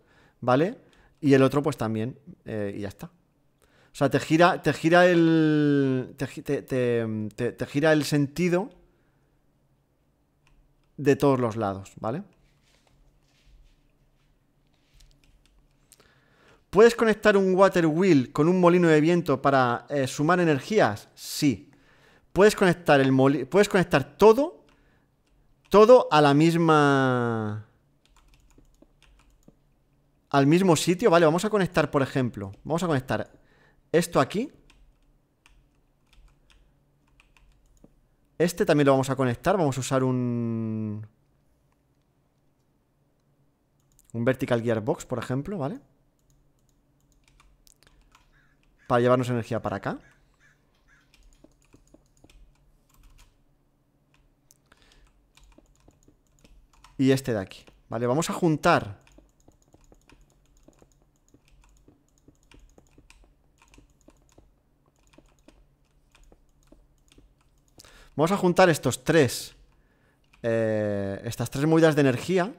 A: ¿vale? Y el otro pues también, eh, y ya está. O sea, te gira, te gira el. Te, gira el sentido de todos los lados, ¿vale? ¿Puedes conectar un water wheel con un molino de viento para eh, sumar energías? Sí. Puedes conectar, el puedes conectar todo todo a la misma... Al mismo sitio, vale, vamos a conectar, por ejemplo Vamos a conectar esto aquí Este también lo vamos a conectar Vamos a usar un... Un vertical gearbox, por ejemplo, ¿vale? Para llevarnos energía para acá y este de aquí. Vale, vamos a juntar Vamos a juntar estos tres eh, Estas tres movidas de energía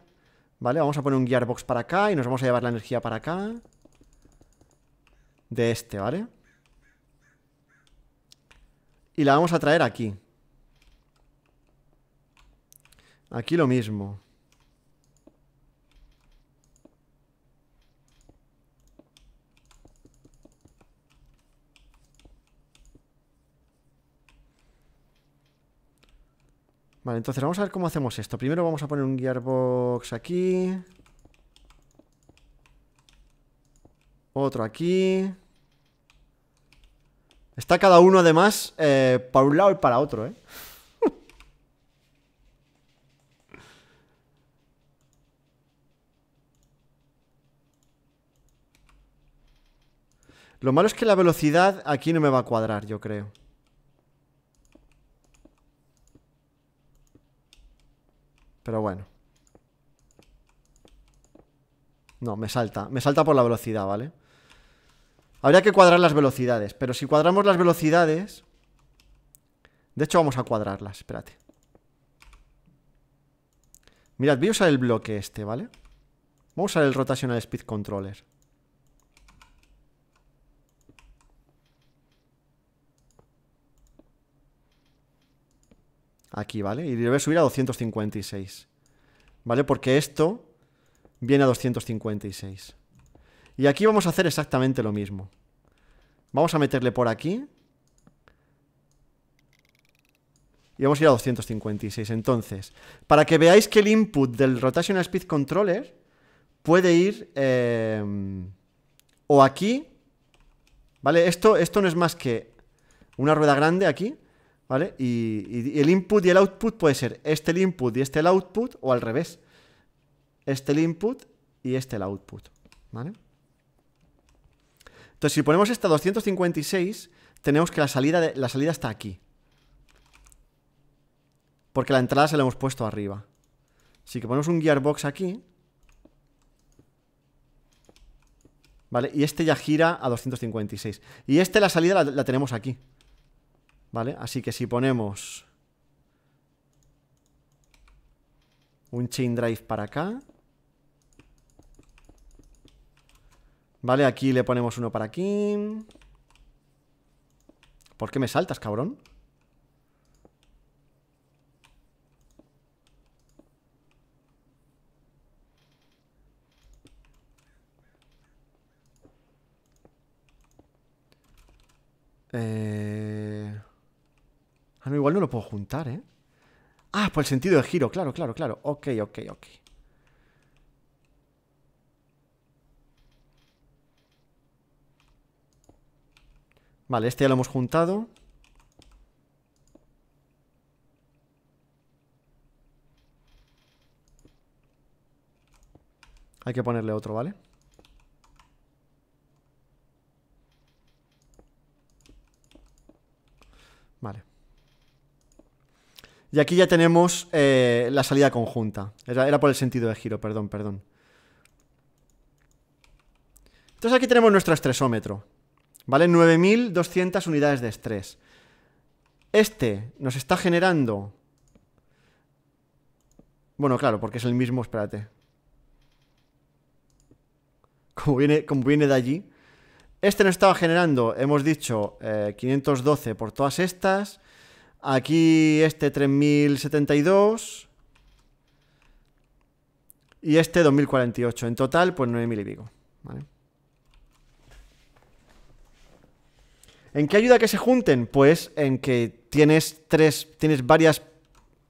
A: Vale, vamos a poner un gearbox para acá Y nos vamos a llevar la energía para acá De este, ¿vale? Y la vamos a traer aquí Aquí lo mismo Vale, entonces vamos a ver cómo hacemos esto. Primero vamos a poner un gearbox aquí. Otro aquí. Está cada uno además eh, para un lado y para otro, ¿eh? Lo malo es que la velocidad aquí no me va a cuadrar, yo creo. Pero bueno. No, me salta. Me salta por la velocidad, ¿vale? Habría que cuadrar las velocidades. Pero si cuadramos las velocidades... De hecho, vamos a cuadrarlas. Espérate. Mirad, voy a usar el bloque este, ¿vale? Vamos a usar el Rotational Speed Controller. Aquí, ¿vale? Y le voy a subir a 256. ¿Vale? Porque esto viene a 256. Y aquí vamos a hacer exactamente lo mismo. Vamos a meterle por aquí. Y vamos a ir a 256. Entonces, para que veáis que el input del Rotation Speed Controller puede ir eh, o aquí, ¿vale? Esto, esto no es más que una rueda grande aquí ¿Vale? Y, el input y el output puede ser este el input y este el output, o al revés. Este el input y este el output. ¿Vale? Entonces, si ponemos esta 256, tenemos que la salida, la salida está aquí. Porque la entrada se la hemos puesto arriba. Así que ponemos un gearbox aquí. ¿Vale? Y este ya gira a 256. Y este la salida la tenemos aquí. Vale, así que si ponemos un chain drive para acá. Vale, aquí le ponemos uno para aquí. ¿Por qué me saltas, cabrón? Eh... Ah, igual no lo puedo juntar, ¿eh? Ah, por el sentido de giro, claro, claro, claro. Ok, ok, ok. Vale, este ya lo hemos juntado. Hay que ponerle otro, ¿vale? vale Y aquí ya tenemos eh, la salida conjunta. Era, por el sentido de giro, perdón, perdón. Entonces aquí tenemos nuestro estresómetro. ¿Vale? 9.200 unidades de estrés. Este nos está generando... Bueno, claro, porque es el mismo, espérate. Como viene, como viene de allí. Este nos estaba generando, hemos dicho, 512 eh, por todas estas Aquí este 3072. Y este 2048. En total, pues 9000 y pico. ¿En qué ayuda que se junten? Pues en que tienes tres. Tienes varias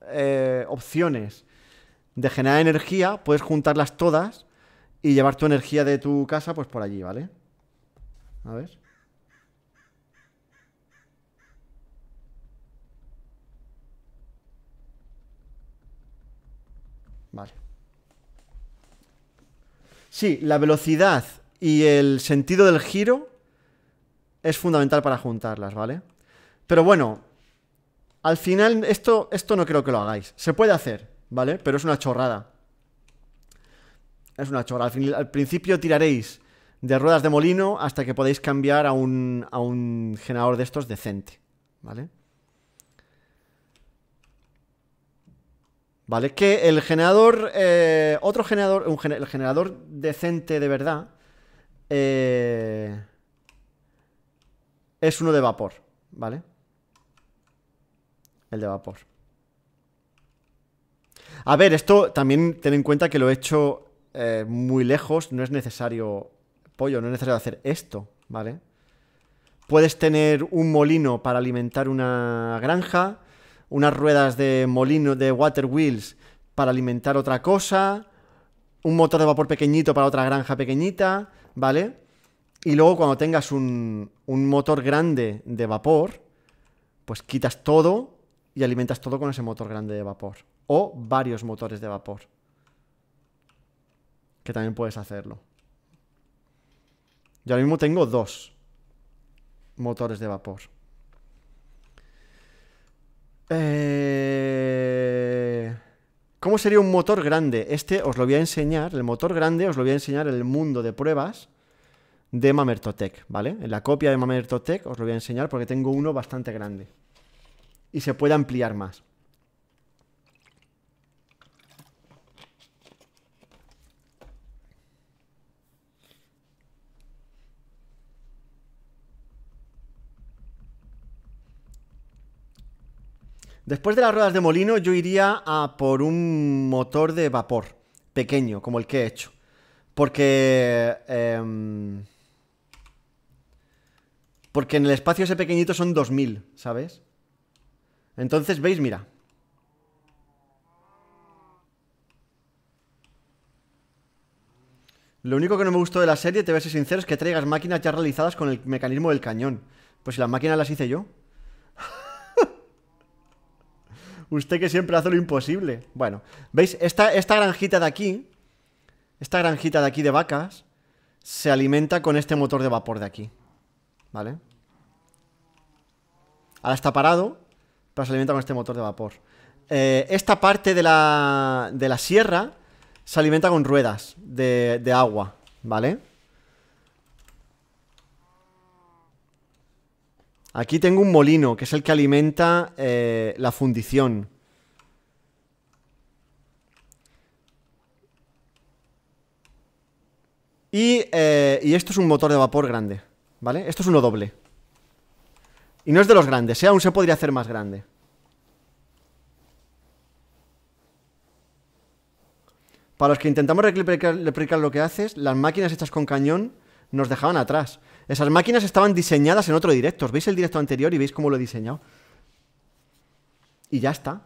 A: eh, opciones de generar energía. Puedes juntarlas todas y llevar tu energía de tu casa, pues por allí, ¿vale? A ver. Sí, la velocidad y el sentido del giro es fundamental para juntarlas, ¿vale? Pero bueno, al final esto, esto no creo que lo hagáis. Se puede hacer, ¿vale? Pero es una chorrada. Es una chorrada. Al, al principio tiraréis de ruedas de molino hasta que podáis cambiar a un, a un generador de estos decente, ¿vale? ¿Vale? Que el generador, eh, otro generador, el generador decente de verdad eh, es uno de vapor, ¿vale? El de vapor. A ver, esto también ten en cuenta que lo he hecho eh, muy lejos, no es necesario, pollo, no es necesario hacer esto, ¿vale? Puedes tener un molino para alimentar una granja, unas ruedas de molino de water wheels para alimentar otra cosa, un motor de vapor pequeñito para otra granja pequeñita, ¿vale? Y luego cuando tengas un, motor grande de vapor, pues quitas todo y alimentas todo con ese motor grande de vapor. O varios motores de vapor. Que también puedes hacerlo. Yo ahora mismo tengo dos motores de vapor. Eh, ¿Cómo sería un motor grande? Este os lo voy a enseñar, el motor grande os lo voy a enseñar en el mundo de pruebas de Mamertotec, ¿vale? En la copia de Mamertotec os lo voy a enseñar porque tengo uno bastante grande. Y se puede ampliar más. Después de las ruedas de molino yo iría a por un motor de vapor pequeño, como el que he hecho. Porque... Em, porque en el espacio ese pequeñito son 2000, ¿sabes? Entonces, ¿veis? Mira. Lo único que no me gustó de la serie, te voy a ser sincero, es que traigas máquinas ya realizadas con el mecanismo del cañón. Pues si las máquinas las hice yo. Usted que siempre hace lo imposible. Bueno, ¿veis? Esta, esta granjita de aquí, esta granjita de aquí de vacas, se alimenta con este motor de vapor de aquí. ¿Vale? Ahora está parado, pero se alimenta con este motor de vapor. Eh, esta parte de la, de la sierra se alimenta con ruedas de, de agua, ¿vale? Aquí tengo un molino, que es el que alimenta eh, la fundición. Eh, y, esto es un motor de vapor grande, ¿vale? Esto es uno doble. Y no es de los grandes, Sea ¿eh? aún se podría hacer más grande. Para los que intentamos replicar, replicar lo que haces, las máquinas hechas con cañón nos dejaban atrás. Esas máquinas estaban diseñadas en otro directo. veis el directo anterior y veis cómo lo he diseñado. Y ya está.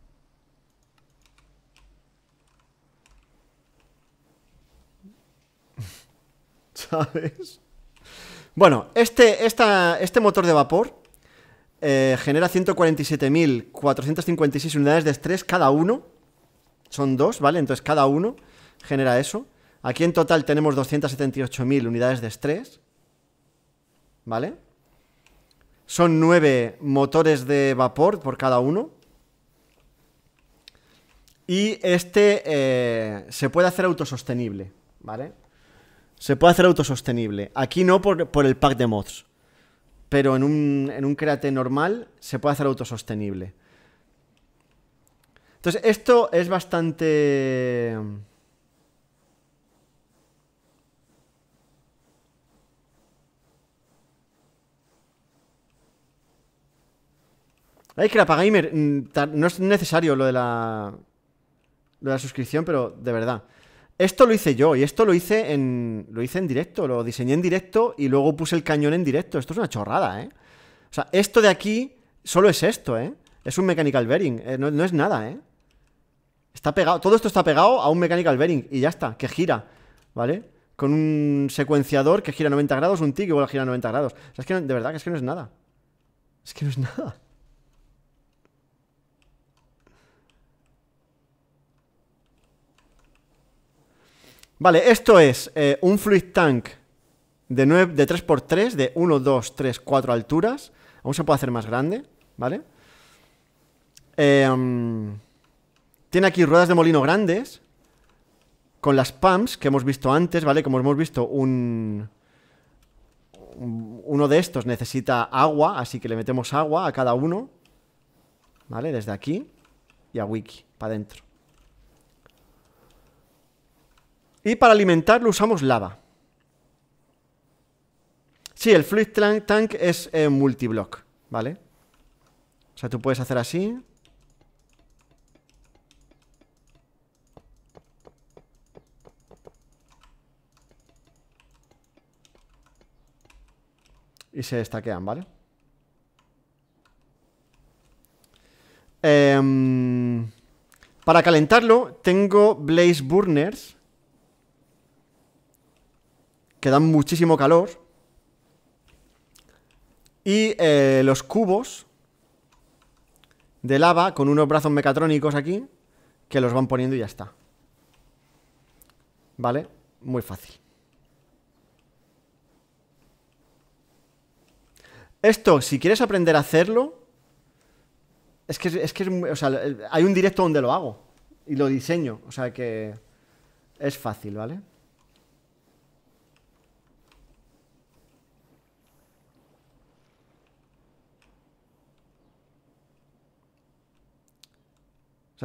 A: ¿Sabes? Bueno, este, este motor de vapor eh, genera 147.456 unidades de estrés cada uno. Son dos, ¿vale? Entonces cada uno genera eso. Aquí en total tenemos 278.000 unidades de estrés, ¿vale? Son nueve motores de vapor por cada uno. Y este eh, se puede hacer autosostenible, ¿vale? Se puede hacer autosostenible. Aquí no por, el pack de mods, pero en un, en normal se puede hacer autosostenible. Entonces, esto es bastante... Es que la mm, no es necesario lo de la. de la suscripción, pero de verdad. Esto lo hice yo y esto lo hice en. Lo hice en directo, lo diseñé en directo y luego puse el cañón en directo. Esto es una chorrada, ¿eh? O sea, esto de aquí solo es esto, ¿eh? Es un mechanical bearing, eh, no, es nada, ¿eh? Está pegado, todo esto está pegado a un mechanical bearing y ya está, que gira, ¿vale? Con un secuenciador que gira 90 grados, un tic a gira 90 grados. O sea, es que de verdad que es que no es nada. Es que no es nada. Vale, esto es eh, un fluid tank de, de 3x3, de 1, 2, 3, 4 alturas. Aún se puede hacer más grande, ¿vale? Em, tiene aquí ruedas de molino grandes con las pumps que hemos visto antes, ¿vale? Como hemos visto, uno de estos necesita agua, así que le metemos agua a cada uno, ¿vale? Desde aquí y a Wiki, para adentro. Y para alimentarlo usamos lava. Sí, el fluid tank es eh, multiblock, ¿vale? O sea, tú puedes hacer así. Y se destaquean, ¿vale? Em, para calentarlo tengo Blaze Burners que dan muchísimo calor. Y eh, los cubos de lava con unos brazos mecatrónicos aquí que los van poniendo y ya está. ¿Vale? Muy fácil. Esto, si quieres aprender a hacerlo, es que, es que hay un directo donde lo hago y lo diseño, o sea que es fácil, ¿vale?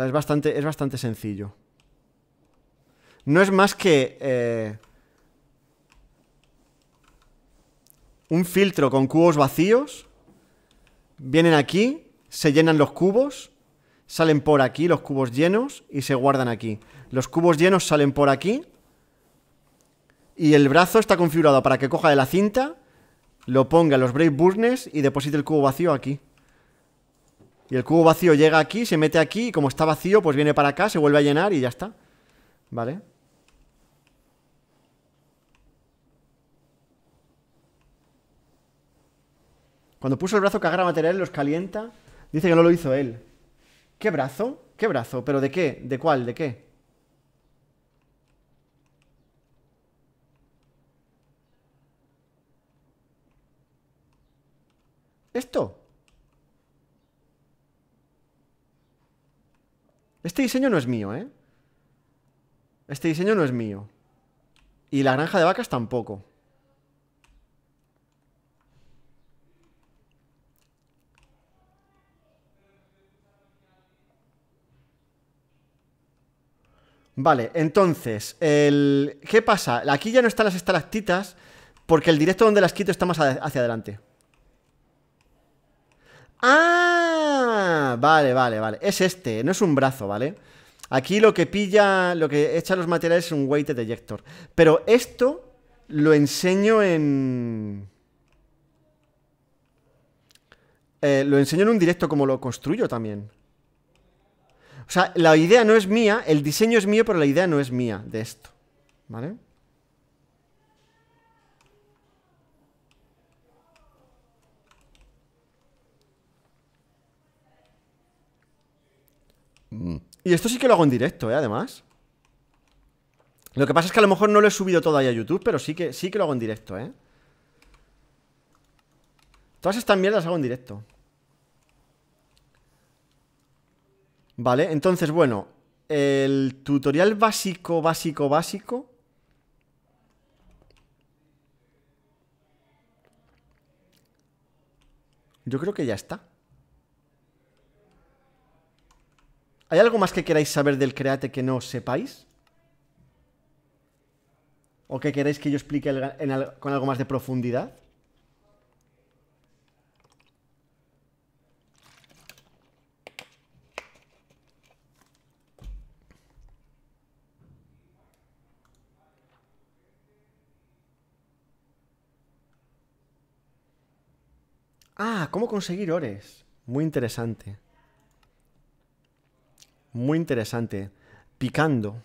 A: es bastante, es bastante sencillo. No es más que... Eh, un filtro con cubos vacíos. Vienen aquí, se llenan los cubos, salen por aquí los cubos llenos y se guardan aquí. Los cubos llenos salen por aquí. Y el brazo está configurado para que coja de la cinta, lo ponga en los break Burners y deposite el cubo vacío aquí. Y el cubo vacío llega aquí, se mete aquí Y como está vacío, pues viene para acá, se vuelve a llenar Y ya está, ¿vale? Cuando puso el brazo que agarra material los calienta Dice que no lo hizo él ¿Qué brazo? ¿Qué brazo? ¿Pero de qué? ¿De cuál? ¿De qué? ¿Esto? Este diseño no es mío, ¿eh? Este diseño no es mío. Y la granja de vacas tampoco. Vale, entonces, el... ¿qué pasa? Aquí ya no están las estalactitas porque el directo donde las quito está más hacia adelante. ¡Ah! Vale, vale, vale. Es este, no es un brazo, ¿vale? Aquí lo que pilla, lo que echa los materiales es un weighted ejector. Pero esto lo enseño en... Eh, lo enseño en un directo como lo construyo también. O sea, la idea no es mía, el diseño es mío, pero la idea no es mía de esto. ¿Vale? Mm. Y esto sí que lo hago en directo, ¿eh? Además. Lo que pasa es que a lo mejor no lo he subido todavía a YouTube, pero sí que, sí que lo hago en directo, ¿eh? Todas estas mierdas hago en directo. Vale, entonces, bueno, el tutorial básico, básico, básico. Yo creo que ya está. ¿Hay algo más que queráis saber del Create que no sepáis? ¿O que queráis que yo explique con algo más de profundidad? Ah, ¿cómo conseguir ores? Muy interesante muy interesante, picando.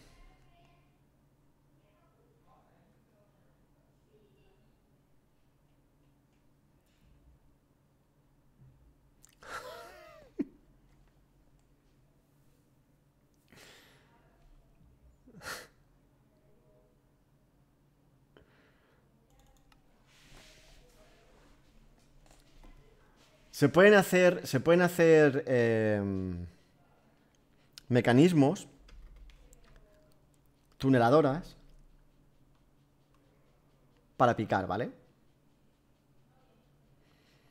A: Se pueden hacer, se pueden hacer em, mecanismos, tuneladoras, para picar, ¿vale?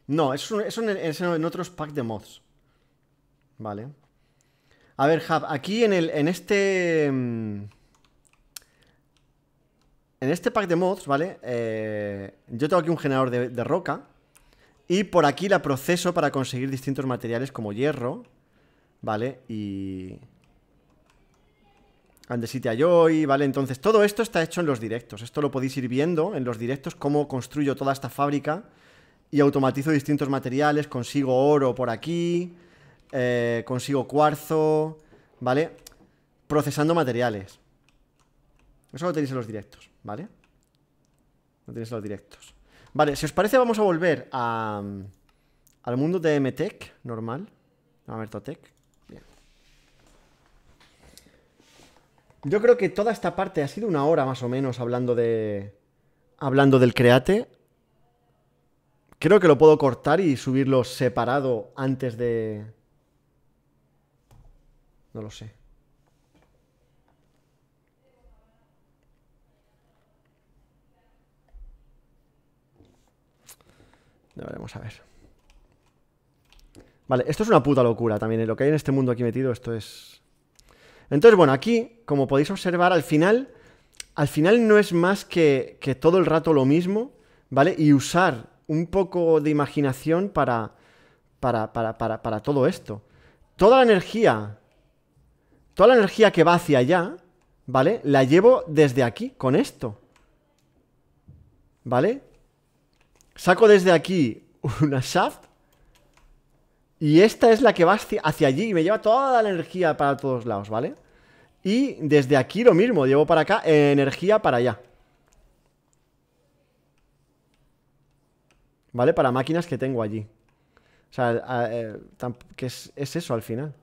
A: No, eso, es en, otros packs de mods. Vale. A ver, Hub, aquí en, el, en este... Mm, en este pack de mods, ¿vale? Eh, yo tengo aquí un generador de, roca Y por aquí la proceso para conseguir distintos materiales como hierro ¿Vale? Y... And the City Joy, ¿vale? Entonces, todo esto está hecho en los directos. Esto lo podéis ir viendo en los directos, cómo construyo toda esta fábrica y automatizo distintos materiales. Consigo oro por aquí, eh, consigo cuarzo, ¿vale? Procesando materiales. Eso lo tenéis en los directos, ¿vale? Lo tenéis en los directos. Vale, si os parece, vamos a volver a, mm, al mundo de MTech normal, a Mertotech. Yo creo que toda esta parte ha sido una hora más o menos hablando de. Hablando del create. Creo que lo puedo cortar y subirlo separado antes de. No lo sé. Ya veremos a ver. Vale, esto es una puta locura también. ¿eh? Lo que hay en este mundo aquí metido, esto es. Entonces, bueno, aquí, como podéis observar, al final, al final no es más que, todo el rato lo mismo, ¿vale? Y usar un poco de imaginación para, para, para, para, para todo esto. Toda la energía, toda la energía que va hacia allá, ¿vale? La llevo desde aquí, con esto. ¿Vale? Saco desde aquí una shaft y esta es la que va hacia, allí y me lleva toda la energía para todos lados, ¿vale? Y desde aquí lo mismo, llevo para acá energía para allá. ¿Vale? Para máquinas que tengo allí. O sea, eh, que es, eso al final.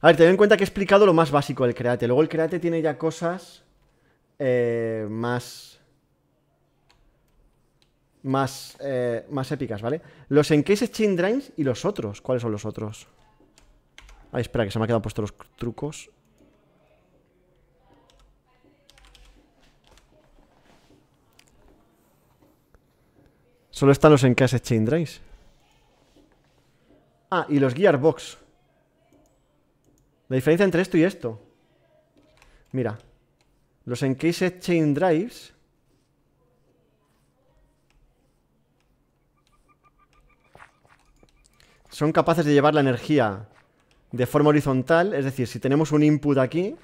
A: A ver, ten en cuenta que he explicado lo más básico del Create. Luego el Create tiene ya cosas eh, más más, eh, más épicas, ¿vale? Los Encases Chain drives y los otros. ¿Cuáles son los otros? Ay, espera, que se me han quedado puestos los trucos. Solo están los Encases Chain drives Ah, y los Gearbox. La diferencia entre esto y esto. Mira. Los Encased Chain Drives son capaces de llevar la energía de forma horizontal, es decir, si tenemos un input aquí,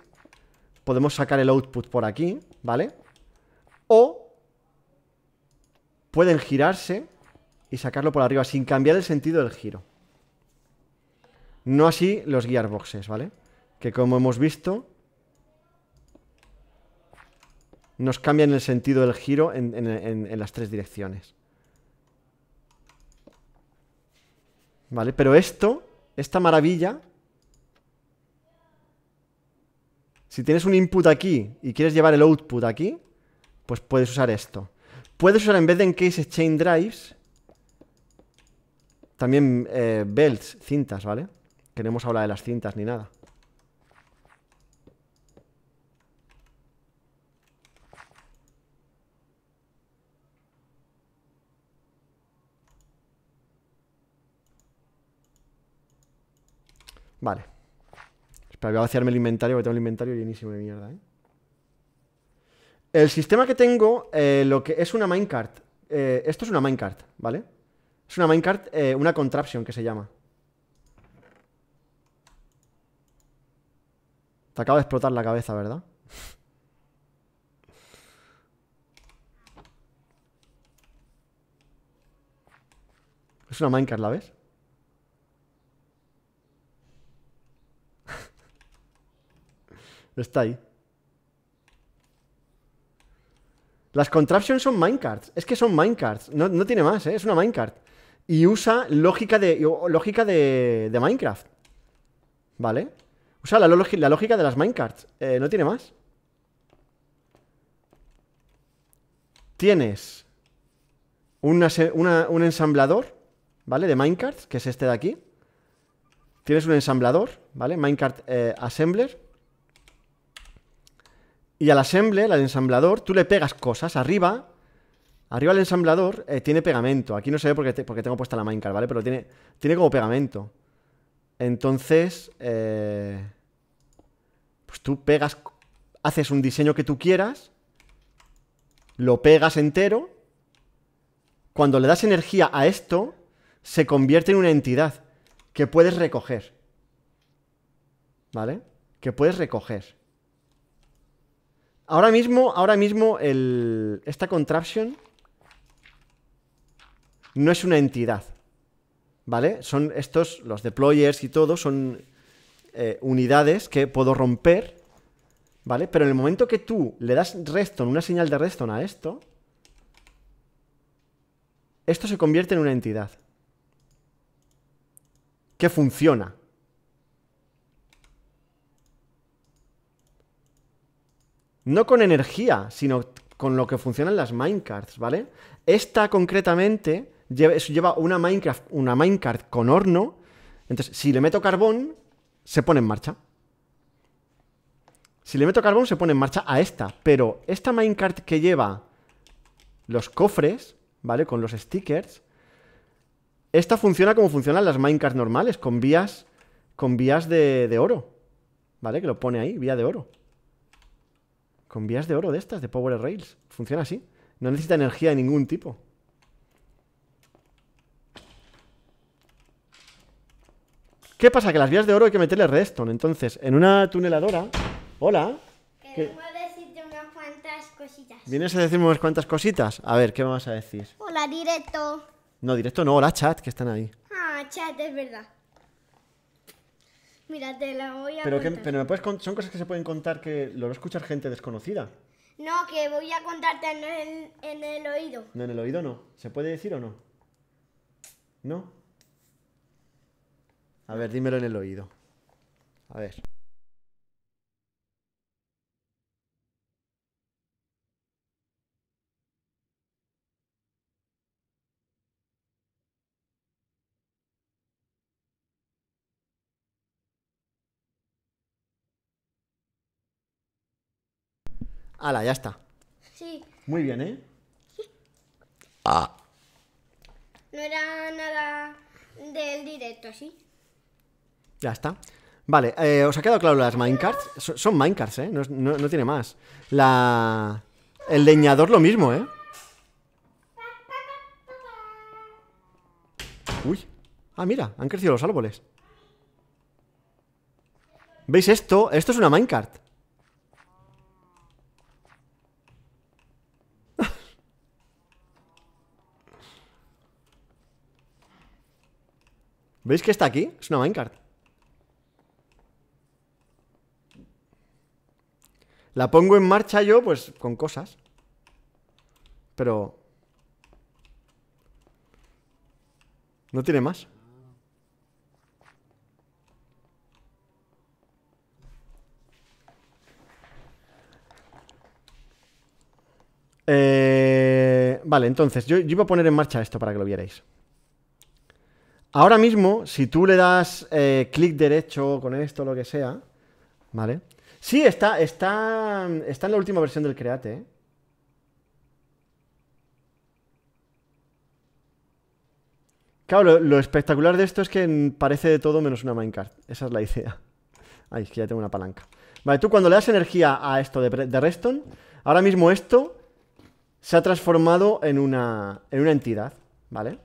A: podemos sacar el output por aquí, ¿vale? O pueden girarse y sacarlo por arriba sin cambiar el sentido del giro. No así los gearboxes, ¿vale? Que como hemos visto, nos cambian el sentido del giro en, en las tres direcciones. ¿Vale? Pero esto, esta maravilla... Si tienes un input aquí y quieres llevar el output aquí, pues puedes usar esto. Puedes usar en vez de en chain drives, también eh, belts, cintas, ¿vale? Que no hemos hablado de las cintas ni nada. Vale. Espera, voy a vaciarme el inventario, porque tengo el inventario llenísimo de mierda, ¿eh? El sistema que tengo, eh, lo que es una minecart. Eh, esto es una minecart, ¿vale? Es una minecart, una contraption que se llama. Te acaba de explotar la cabeza, ¿verdad? Es una minecart, ¿la ves? Está ahí. Las contraptions son minecarts. Es que son minecarts. No, no tiene más, ¿eh? Es una minecart. Y usa lógica de, lógica de, Minecraft. ¿Vale? Usa la, la lógica de las minecarts. Eh, no tiene más. Tienes un ensamblador, ¿vale? De minecarts, que es este de aquí. Tienes un ensamblador, ¿vale? Minecart eh, Assembler. Y al assemble, al ensamblador, tú le pegas cosas arriba. Arriba el ensamblador eh, tiene pegamento. Aquí no se ve porque, tengo puesta la minecart, ¿vale? Pero tiene, tiene como pegamento. Entonces, eh, pues tú pegas, haces un diseño que tú quieras, lo pegas entero. Cuando le das energía a esto, se convierte en una entidad que puedes recoger. ¿Vale? Que puedes recoger. Ahora mismo, ahora mismo, esta contraption no es una entidad. ¿Vale? Son estos, los deployers y todo, son eh, unidades que puedo romper. ¿Vale? Pero en el momento que tú le das redstone, una señal de redstone a esto, esto se convierte en una entidad. Que funciona. No con energía, sino con lo que funcionan las minecarts, ¿vale? Esta concretamente lleva una Minecraft, una minecart con horno. Entonces, si le meto carbón, se pone en marcha. Si le meto carbón, se pone en marcha a esta. Pero esta minecart que lleva los cofres, ¿vale? Con los stickers. Esta funciona como funcionan las minecarts normales, con vías. Con vías de oro. ¿Vale? Que lo pone ahí, vía de oro. Con vías de oro de estas, de Power Rails. Funciona así. No necesita energía de ningún tipo. ¿Qué pasa? Que las vías de oro hay que meterle redstone. Entonces, en una tuneladora... Hola.
B: Queremos decirte unas cuantas cositas. ¿Vienes
A: a decirme unas cuantas cositas? A ver, ¿qué vamos a decir?
B: Hola, directo.
A: No, directo no, hola, chat, que están ahí.
B: Ah, chat, es verdad. Mira, te la voy a pero contar.
A: pero son cosas que se pueden contar que lo va a escuchar gente desconocida.
B: No, que voy a contarte en en el oído.
A: No, en el oído no. ¿Se puede decir o no? ¿No? A ver, dímelo en el oído. A ver. Ala, ya está. Sí. Muy bien, ¿eh?
B: Ah. No era nada del directo, ¿sí?
A: Ya está. Vale, eh, ¿os ha quedado claro las minecarts? son minecarts, ¿eh? No, no, tiene más. La... El leñador lo mismo, ¿eh? Uy. Ah, mira, han crecido los árboles. ¿Veis esto? Esto es una minecart. ¿Veis que está aquí? Es una minecart. La pongo en marcha yo, pues, con cosas. Pero... No tiene más. Eh, vale, entonces, yo, yo iba a poner en marcha esto para que lo vierais. Ahora mismo, si tú le das eh, clic derecho con esto, lo que sea, ¿vale? Sí, está, está, está en la última versión del Create, ¿eh? Claro, lo, espectacular de esto es que parece de todo menos una minecart. Esa es la idea. Ay, es que ya tengo una palanca. Vale, tú cuando le das energía a esto de, de Reston, ahora mismo esto se ha transformado en una, en una entidad, ¿vale?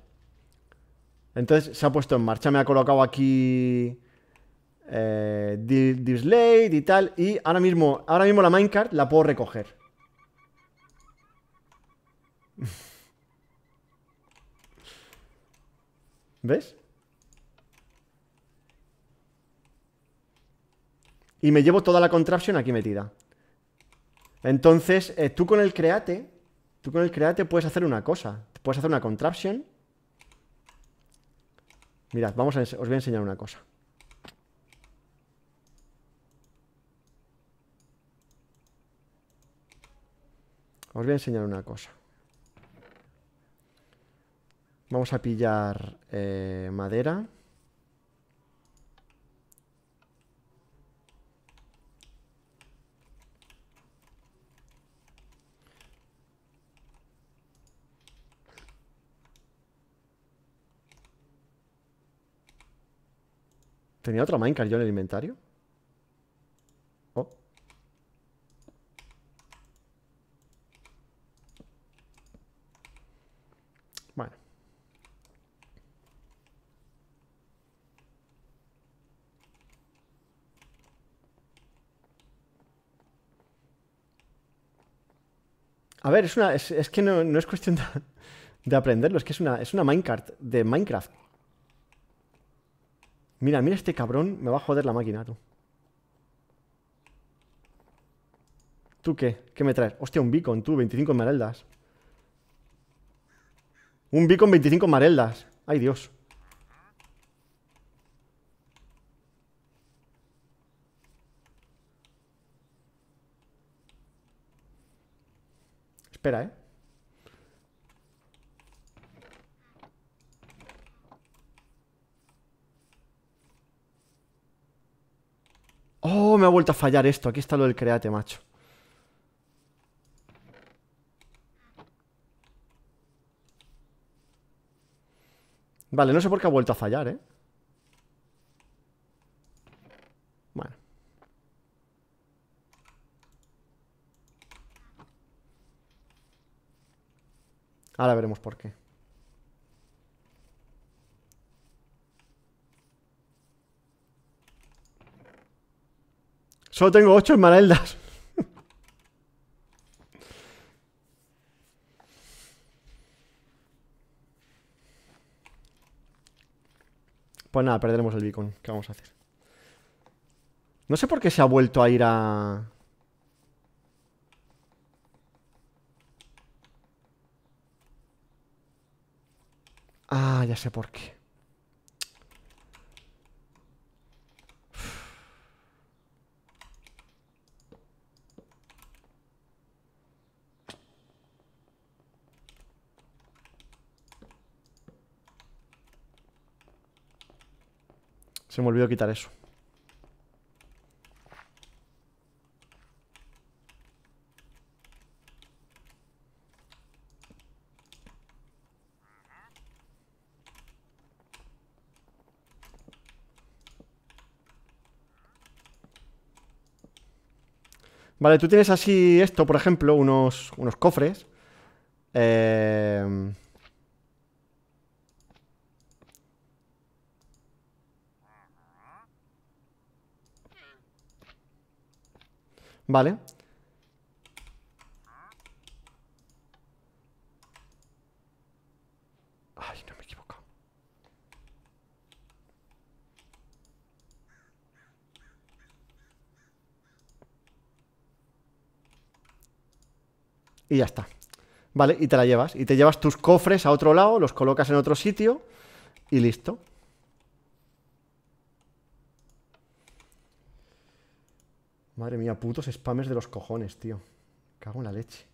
A: Entonces se ha puesto en marcha. Me ha colocado aquí eh, Dislate y tal. Y ahora mismo, ahora mismo la minecart la puedo recoger. ¿Ves? Y me llevo toda la contraption aquí metida. Entonces, eh, tú con el create, tú con el create puedes hacer una cosa. Puedes hacer una contraption Mirad, vamos a, os voy a enseñar una cosa. Os voy a enseñar una cosa. Vamos a pillar eh, madera. ¿Tenía otra minecart yo en el inventario? Oh. Bueno. A ver, es una. Es, que no, es cuestión de, de aprenderlo, es que es una, es una minecart de Minecraft Mira, mira este cabrón, me va a joder la máquina, tú. ¿Tú qué? ¿Qué me traes? Hostia, un beacon, tú, 25 Mareldas. Un beacon, 25 Mareldas. Ay, Dios. Espera, ¿eh? Oh, me ha vuelto a fallar esto. Aquí está lo del create, macho. Vale, no sé por qué ha vuelto a fallar, ¿eh? Bueno. Ahora veremos por qué. Solo tengo 8 esmeraldas. Pues nada, perderemos el beacon. ¿Qué vamos a hacer? No sé por qué se ha vuelto a ir a... Ah, ya sé por qué. Se me olvidó quitar eso. Vale, tú tienes así esto, por ejemplo, unos, unos cofres. Eh... Vale. Ay, no me he equivocado. Y ya está. Vale, y te la llevas. Y te llevas tus cofres a otro lado, los colocas en otro sitio y listo. Madre mía, putos spammers de los cojones, tío. Cago en la leche.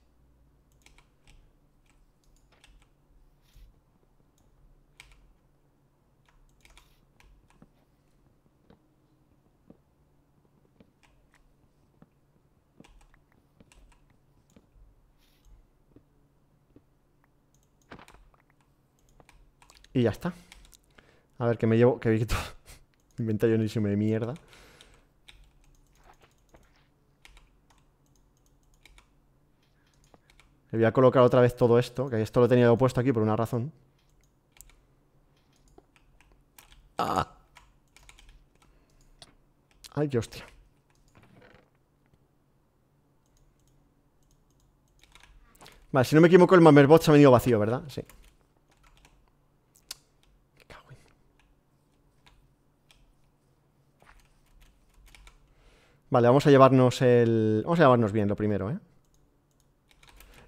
A: Y ya está. A ver, que me llevo... Que yo Inventario de mierda. Le voy a colocar otra vez todo esto, que esto lo tenía puesto aquí por una razón. Ah. Ay, qué hostia. Vale, si no me equivoco, el Mamerbot se ha venido vacío, ¿verdad? Sí. Vale, vamos a llevarnos el... Vamos a llevarnos bien lo primero, ¿eh?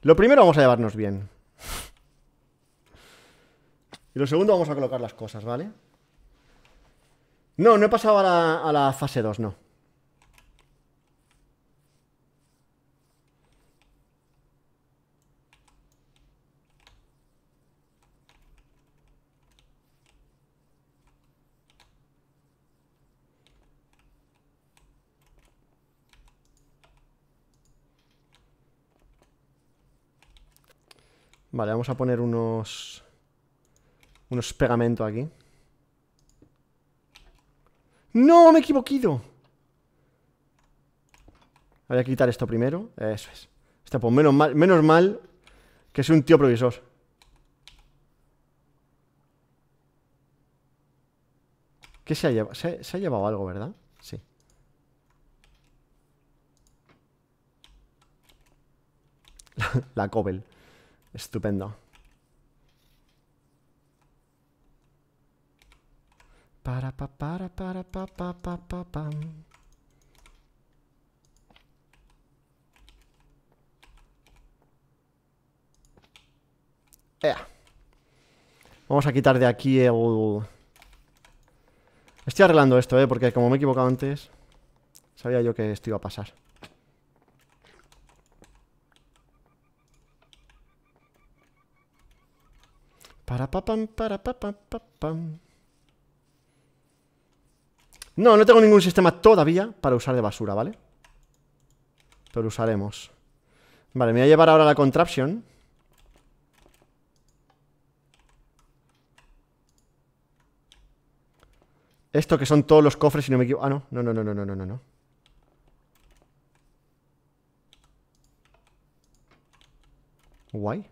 A: Lo primero vamos a llevarnos bien. Y lo segundo vamos a colocar las cosas, ¿vale? No, no he pasado a la, fase 2, no. Vale, vamos a poner unos... Unos pegamento aquí.
B: ¡No! ¡Me he equivocado!
A: Voy a quitar esto primero. Eso es. Está, por menos mal, menos mal que soy un tío provisor. ¿Qué se ha llevado? ¿Se, ha llevado algo, ¿verdad? Sí. la Cobel. Estupendo.
B: Para pa para para pa pa pa pa
A: Vamos a quitar de aquí el... Estoy arreglando esto, ¿eh? Porque como me he equivocado antes Sabía yo que esto iba a pasar Para papam, para papam, papam. No, no tengo ningún sistema todavía para usar de basura, ¿vale? Pero usaremos. Vale, me voy a llevar ahora la contraption. Esto que son todos los cofres, si no me equivoco. Ah, no, no, no, no, no, no, no, no. Why?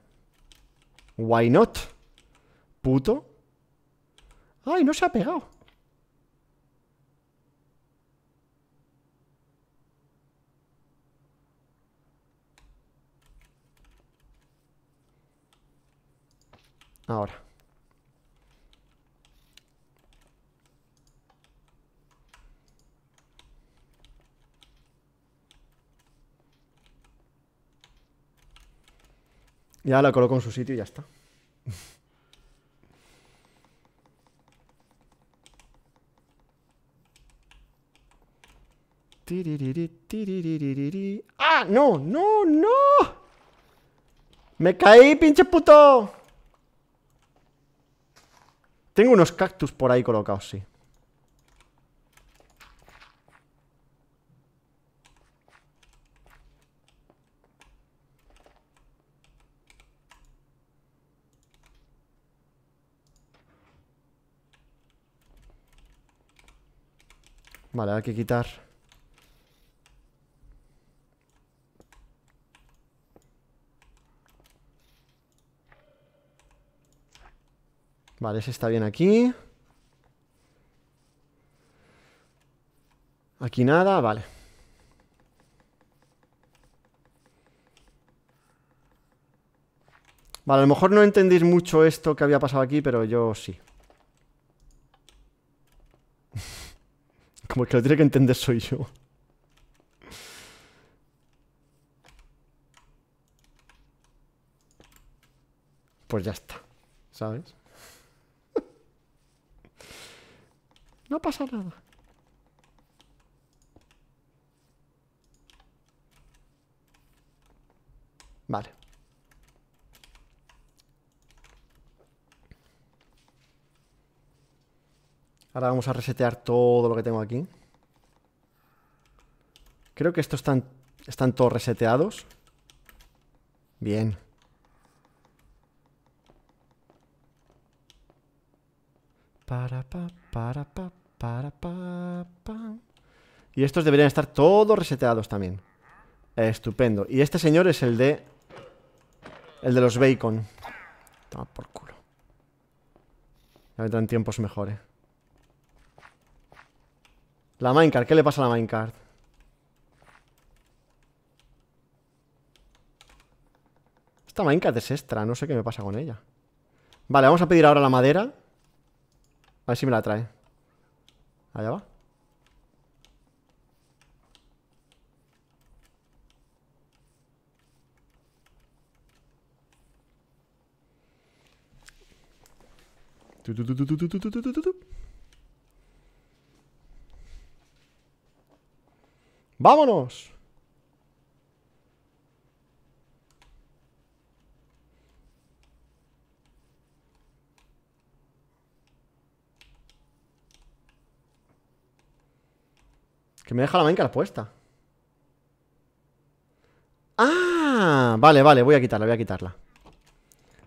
A: Why not? Puto.
B: Ay, no se ha pegado.
A: Ahora. Ya la coloco en su sitio y ya está. ¡Ah! ¡No! ¡No! ¡No! ¡Me caí, pinche puto! Tengo unos cactus por ahí colocados, sí. Vale, hay que quitar Vale, ese está bien aquí. Aquí nada, vale. Vale, a lo mejor no entendéis mucho esto que había pasado aquí, pero yo sí. Como que lo tiene que entender soy yo. Pues ya está, ¿sabes?
B: No pasa nada.
A: Vale. Ahora vamos a resetear todo lo que tengo aquí. Creo que estos están, están todos reseteados. Bien. pa, para, para, pa, Y estos deberían estar todos reseteados también. Estupendo. Y este señor es el de... El de los bacon. Toma por culo. Ya vendrán tiempos mejores. La minecart. ¿Qué le pasa a la minecart? Esta minecart es extra. No sé qué me pasa con ella. Vale, vamos a pedir ahora la madera. A ver si me la trae. Allá va. ¡Vámonos! Que me deja la la puesta. ¡Ah! Vale, vale, voy a quitarla, voy a quitarla.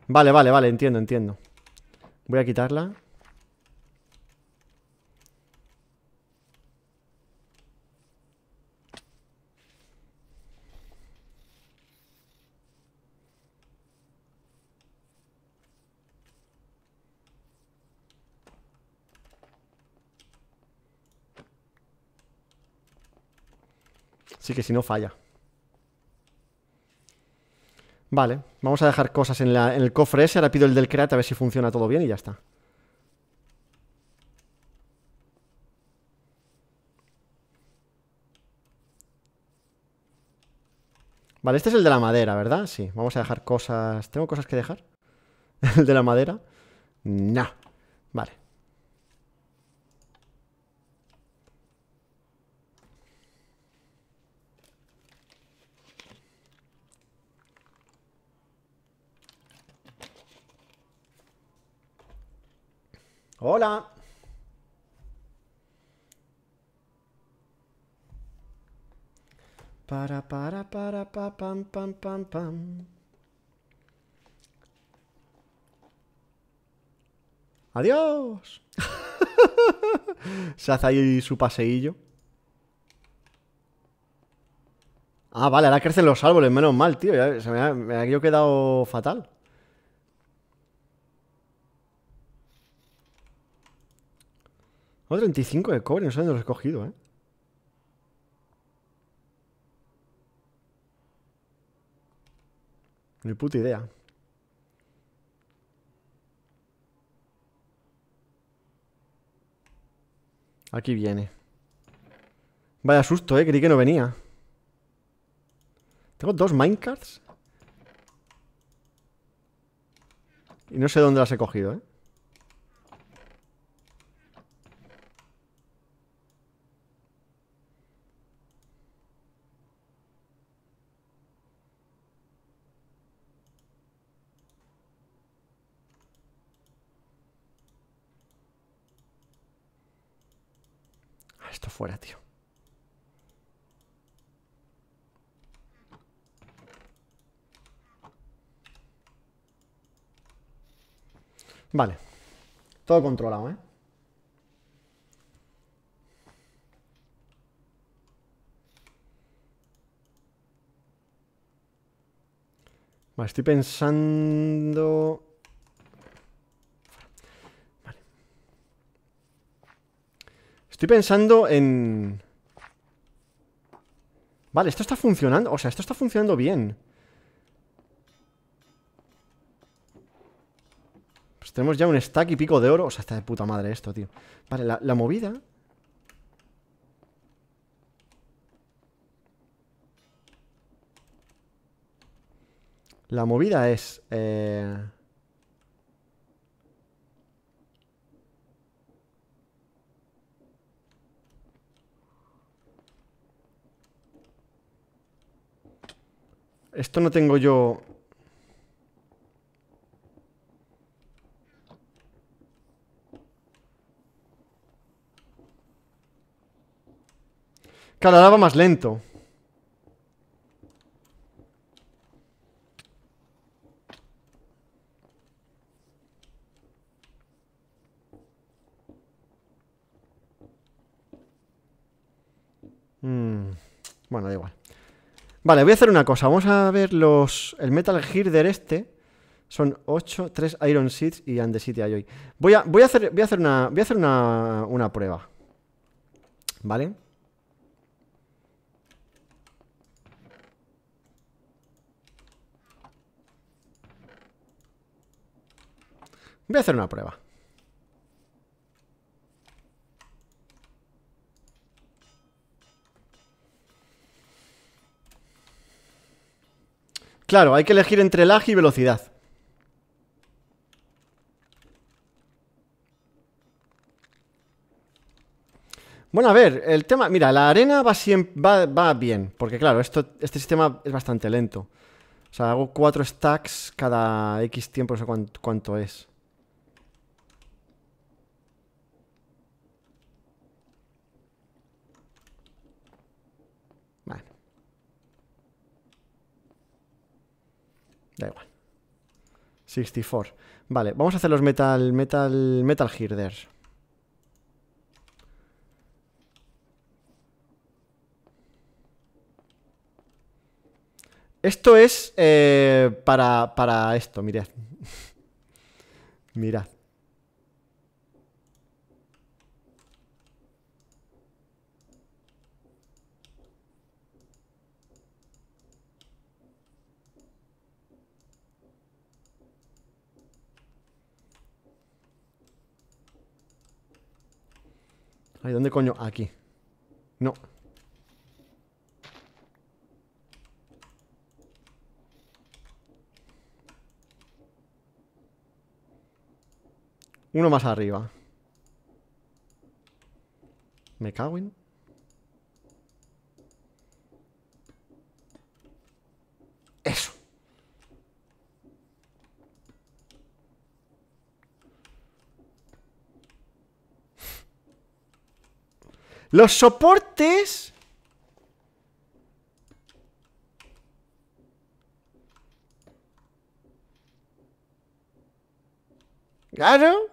A: Vale, vale, vale, entiendo, entiendo. Voy a quitarla. que si no, falla. Vale, vamos a dejar cosas en, el cofre ese. Ahora pido el del create a ver si funciona todo bien y ya está. Vale, este es el de la madera, ¿verdad? Sí, vamos a dejar cosas... ¿Tengo cosas que dejar? ¿El de la madera? no Vale. Hola. Para, para,
B: para, pa, pam, pam, pam, pam.
A: ¡Adiós! Se hace ahí su paseillo. Ah, vale, ahora crecen los árboles, menos mal, tío. Ya se me ha, quedado fatal. Oh, 35 de cobre, no sé dónde los he cogido, ¿eh? Ni puta idea. Aquí viene. Vaya susto, eh. Creí que no venía. Tengo dos minecarts. Y no sé dónde las he cogido, eh. fuera, tío. Vale. Todo controlado, ¿eh? estoy pensando... Estoy pensando en... Vale, esto está funcionando. O sea, esto está funcionando bien. Pues tenemos ya un stack y pico de oro. O sea, está de puta madre esto, tío. Vale, la, movida... La movida es... Eh, Esto no tengo yo... Claro, más lento. Mm. Bueno, da igual. Vale, voy a hacer una cosa. Vamos a ver los. El Metal Hirder este. Son 8, 3 Iron Seeds y And the City Voy a, voy a hacer, voy a hacer, una, voy a hacer una, una prueba. ¿Vale? Voy a hacer una prueba. Claro, hay que elegir entre lag y velocidad. Bueno, a ver, el tema... Mira, la arena va, bien, porque claro, esto, este sistema es bastante lento. O sea, hago cuatro stacks cada X tiempo, no sé cuánto es. Da igual. 64. Vale, vamos a hacer los Metal... Metal... Metal girders Esto es eh, para, para esto, mirad. mirad. Ay, ¿dónde coño? Aquí. No. Uno más arriba. Me cago en... Eso.
B: Los soportes... Claro.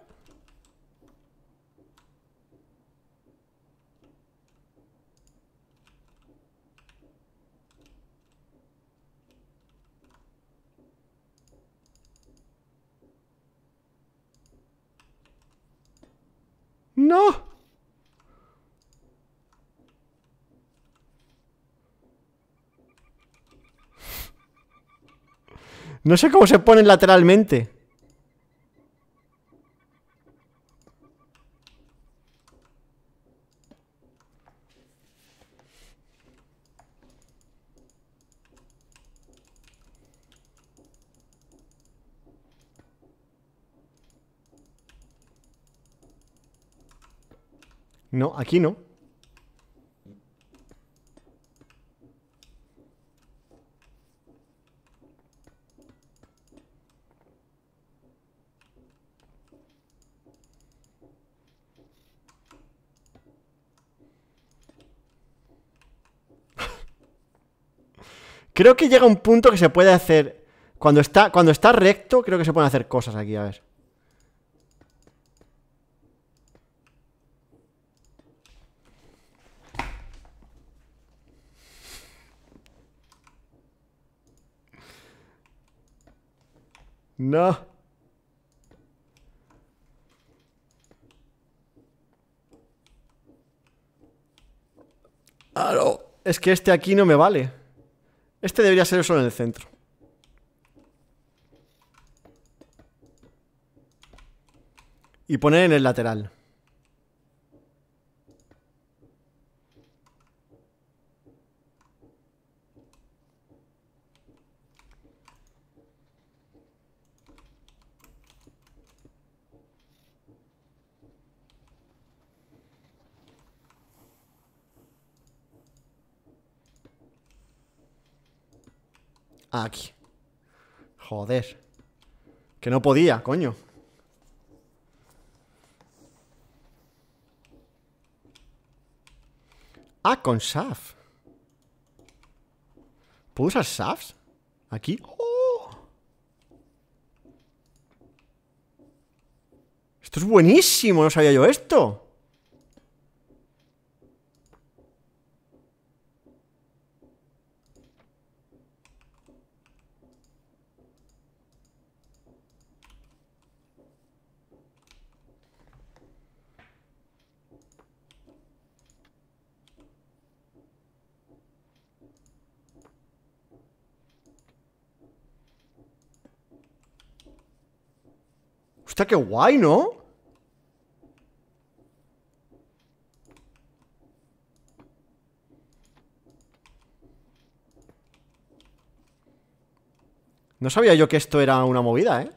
B: No.
A: No sé cómo se ponen lateralmente. No, aquí no. Creo que llega un punto que se puede hacer... Cuando está, cuando está recto, creo que se pueden hacer cosas aquí, a ver. No. Es que este aquí no me vale. Este debería ser solo en el centro. Y poner en el lateral. Aquí Joder Que no podía, coño Ah, con SAF ¿Puedo usar SAFs? Aquí ¡Oh! Esto es buenísimo, no sabía yo esto Está que guay, ¿no? No sabía yo que esto era una movida, ¿eh?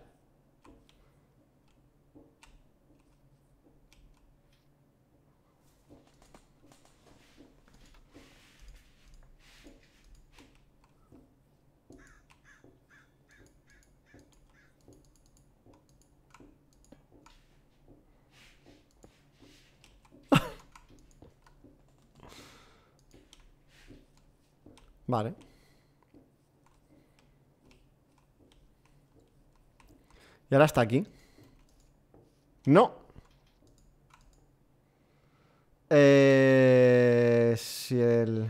A: Vale. Y ahora está aquí. No. Eh, si el...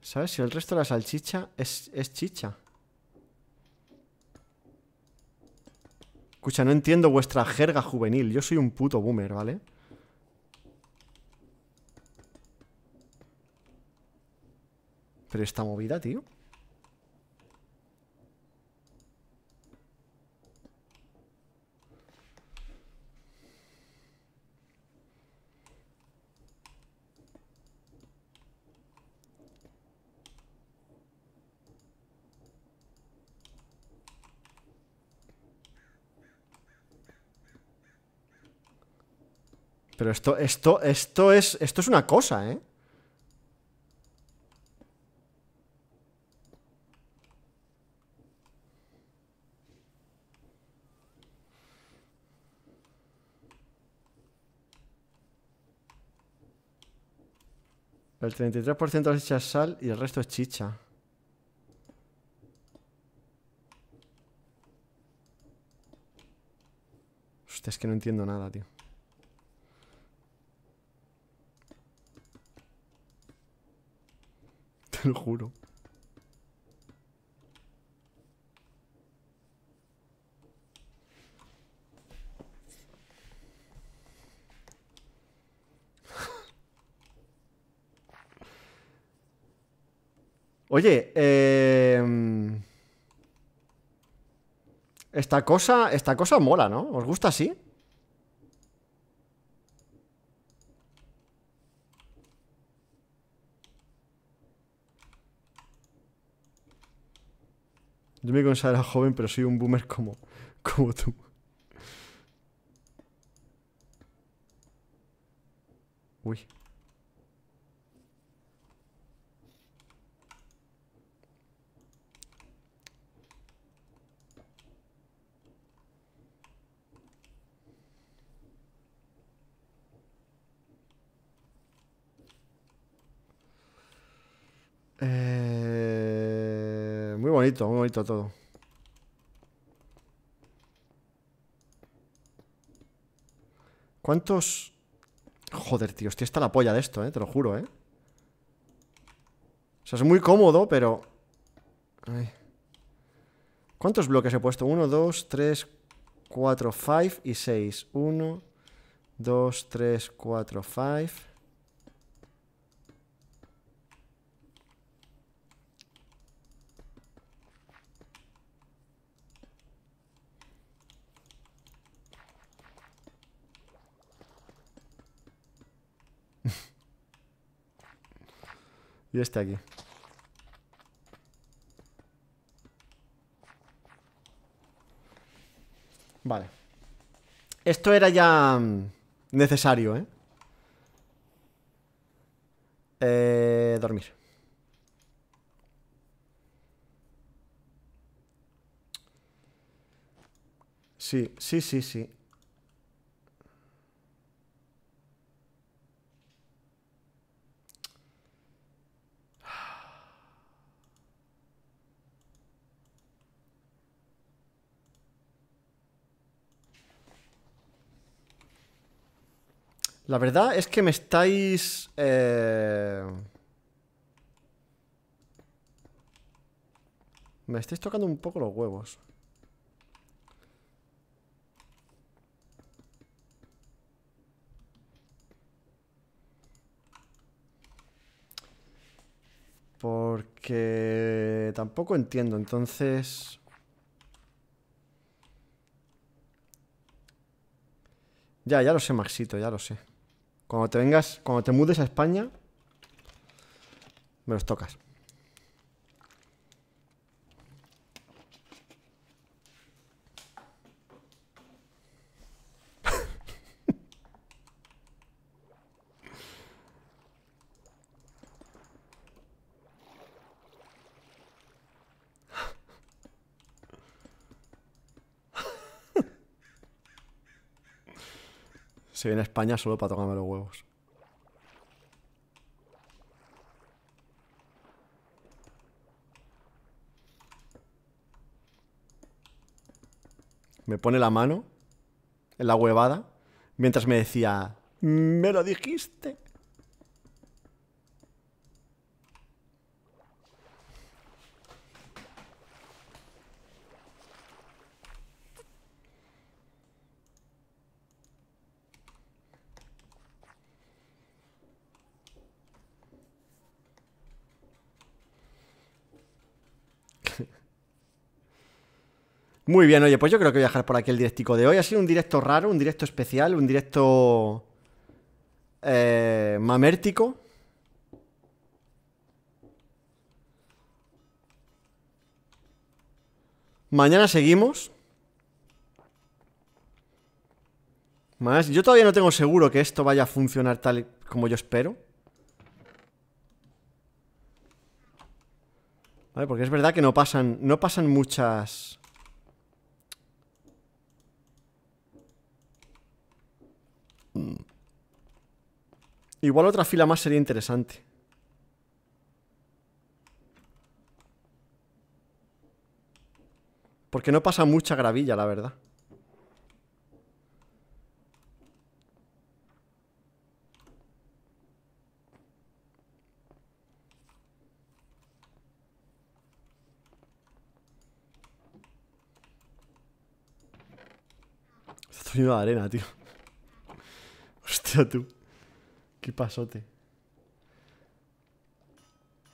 A: ¿Sabes? Si el resto de la salchicha es, chicha. Escucha, no entiendo vuestra jerga juvenil. Yo soy un puto boomer, ¿vale? vale Pero esta movida, tío. Pero esto, esto, esto es. Esto es una cosa, ¿eh? El 33% es hecha sal y el resto es chicha. Hostia, es que no entiendo nada, tío. Te lo juro. Oye, eh... Esta cosa, esta cosa mola, ¿no? ¿Os gusta así? Yo me considero joven, pero soy un boomer como, como tú. Uy. Eh, muy bonito, muy bonito todo. ¿Cuántos...? Joder, tío, estoy hasta la polla de esto, eh, te lo juro, eh. O sea, es muy cómodo, pero... Ay. ¿Cuántos bloques he puesto? 1, 2, 3, 4, 5 y 6. 1, 2, 3, 4, 5. Y este aquí. Vale. Esto era ya mm, necesario, ¿eh? Eh, dormir. Sí, sí, sí, sí. La verdad es que me estáis... Eh, me estáis tocando un poco los huevos. Porque tampoco entiendo, entonces... Ya, ya lo sé, Maxito, ya lo sé. Cuando te vengas, cuando te mudes a España, me los tocas. en España solo para tocarme los huevos. Me pone la mano en la huevada mientras me decía, me lo dijiste. Muy bien, oye, pues yo creo que voy a dejar por aquí el directico de hoy. Ha sido un directo raro, un directo especial, un directo eh, mamértico. Mañana seguimos. Más, yo todavía no tengo seguro que esto vaya a funcionar tal como yo espero. Vale, porque es verdad que no pasan, no pasan muchas... Igual otra fila más sería interesante. Porque no pasa mucha gravilla, la verdad. Está de arena, tío. Hostia, tú. Qué pasote.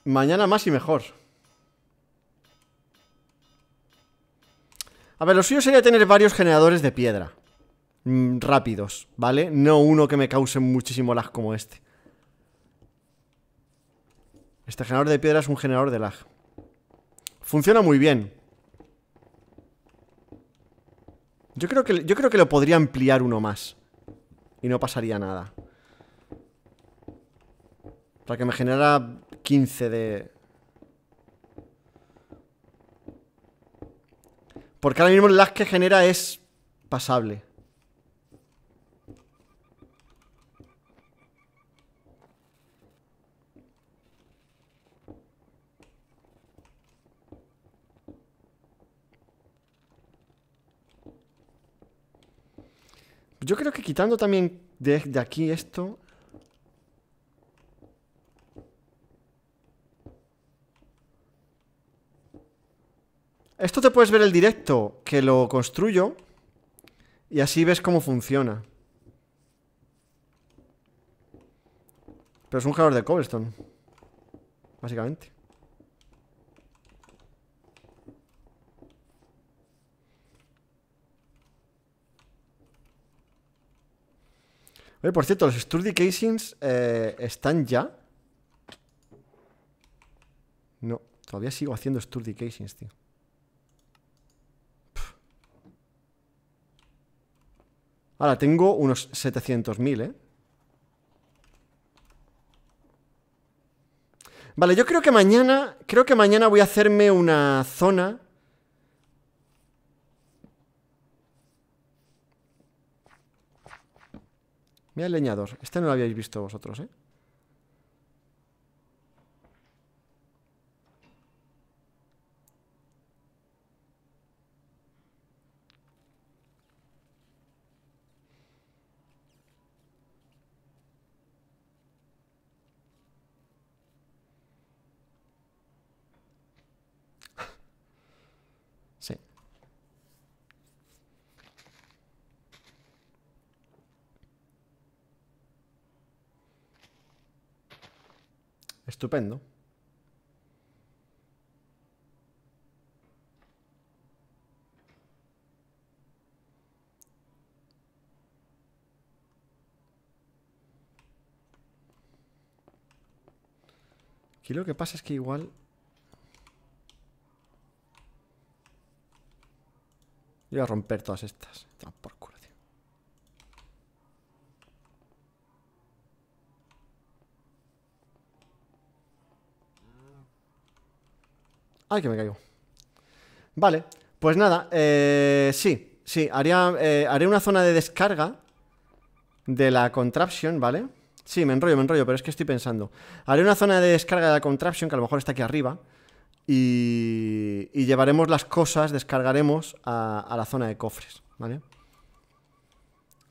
A: Mañana más y mejor. A ver, lo suyo sería tener varios generadores de piedra. Mm, rápidos, ¿vale? No uno que me cause muchísimo lag como este. Este generador de piedra es un generador de lag. Funciona muy bien. Yo creo que, yo creo que lo podría ampliar uno más. Y no pasaría nada. Para que me genera 15 de... Porque ahora mismo el lag que genera es pasable. Yo creo que quitando también de, aquí esto Esto te puedes ver el directo que lo construyo y así ves cómo funciona. Pero es un jugador de cobblestone. Básicamente. Oye, por cierto, los Sturdy Casings eh, están ya. No, todavía sigo haciendo Sturdy Casings, tío. Ahora, tengo unos 700.000, ¿eh? Vale, yo creo que mañana... Creo que mañana voy a hacerme una zona... Mira el leñador. Este no lo habíais visto vosotros, ¿eh? Estupendo. Y lo que pasa es que igual... Yo voy a romper todas estas. Ay, que me caigo. Vale, pues nada, eh, sí, sí, haría, eh, haré una zona de descarga de la contraption, ¿vale? Sí, me enrollo, me enrollo, pero es que estoy pensando. Haré una zona de descarga de la contraption, que a lo mejor está aquí arriba, y, llevaremos las cosas, descargaremos a, la zona de cofres, ¿vale?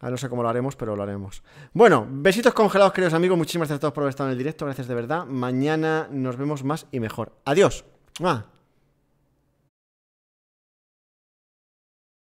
A: A ah, no sé cómo lo haremos, pero lo haremos. Bueno, besitos congelados, queridos amigos. Muchísimas gracias a todos por haber estado en el directo. Gracias de verdad. Mañana nos vemos más y mejor. Adiós. Mwah.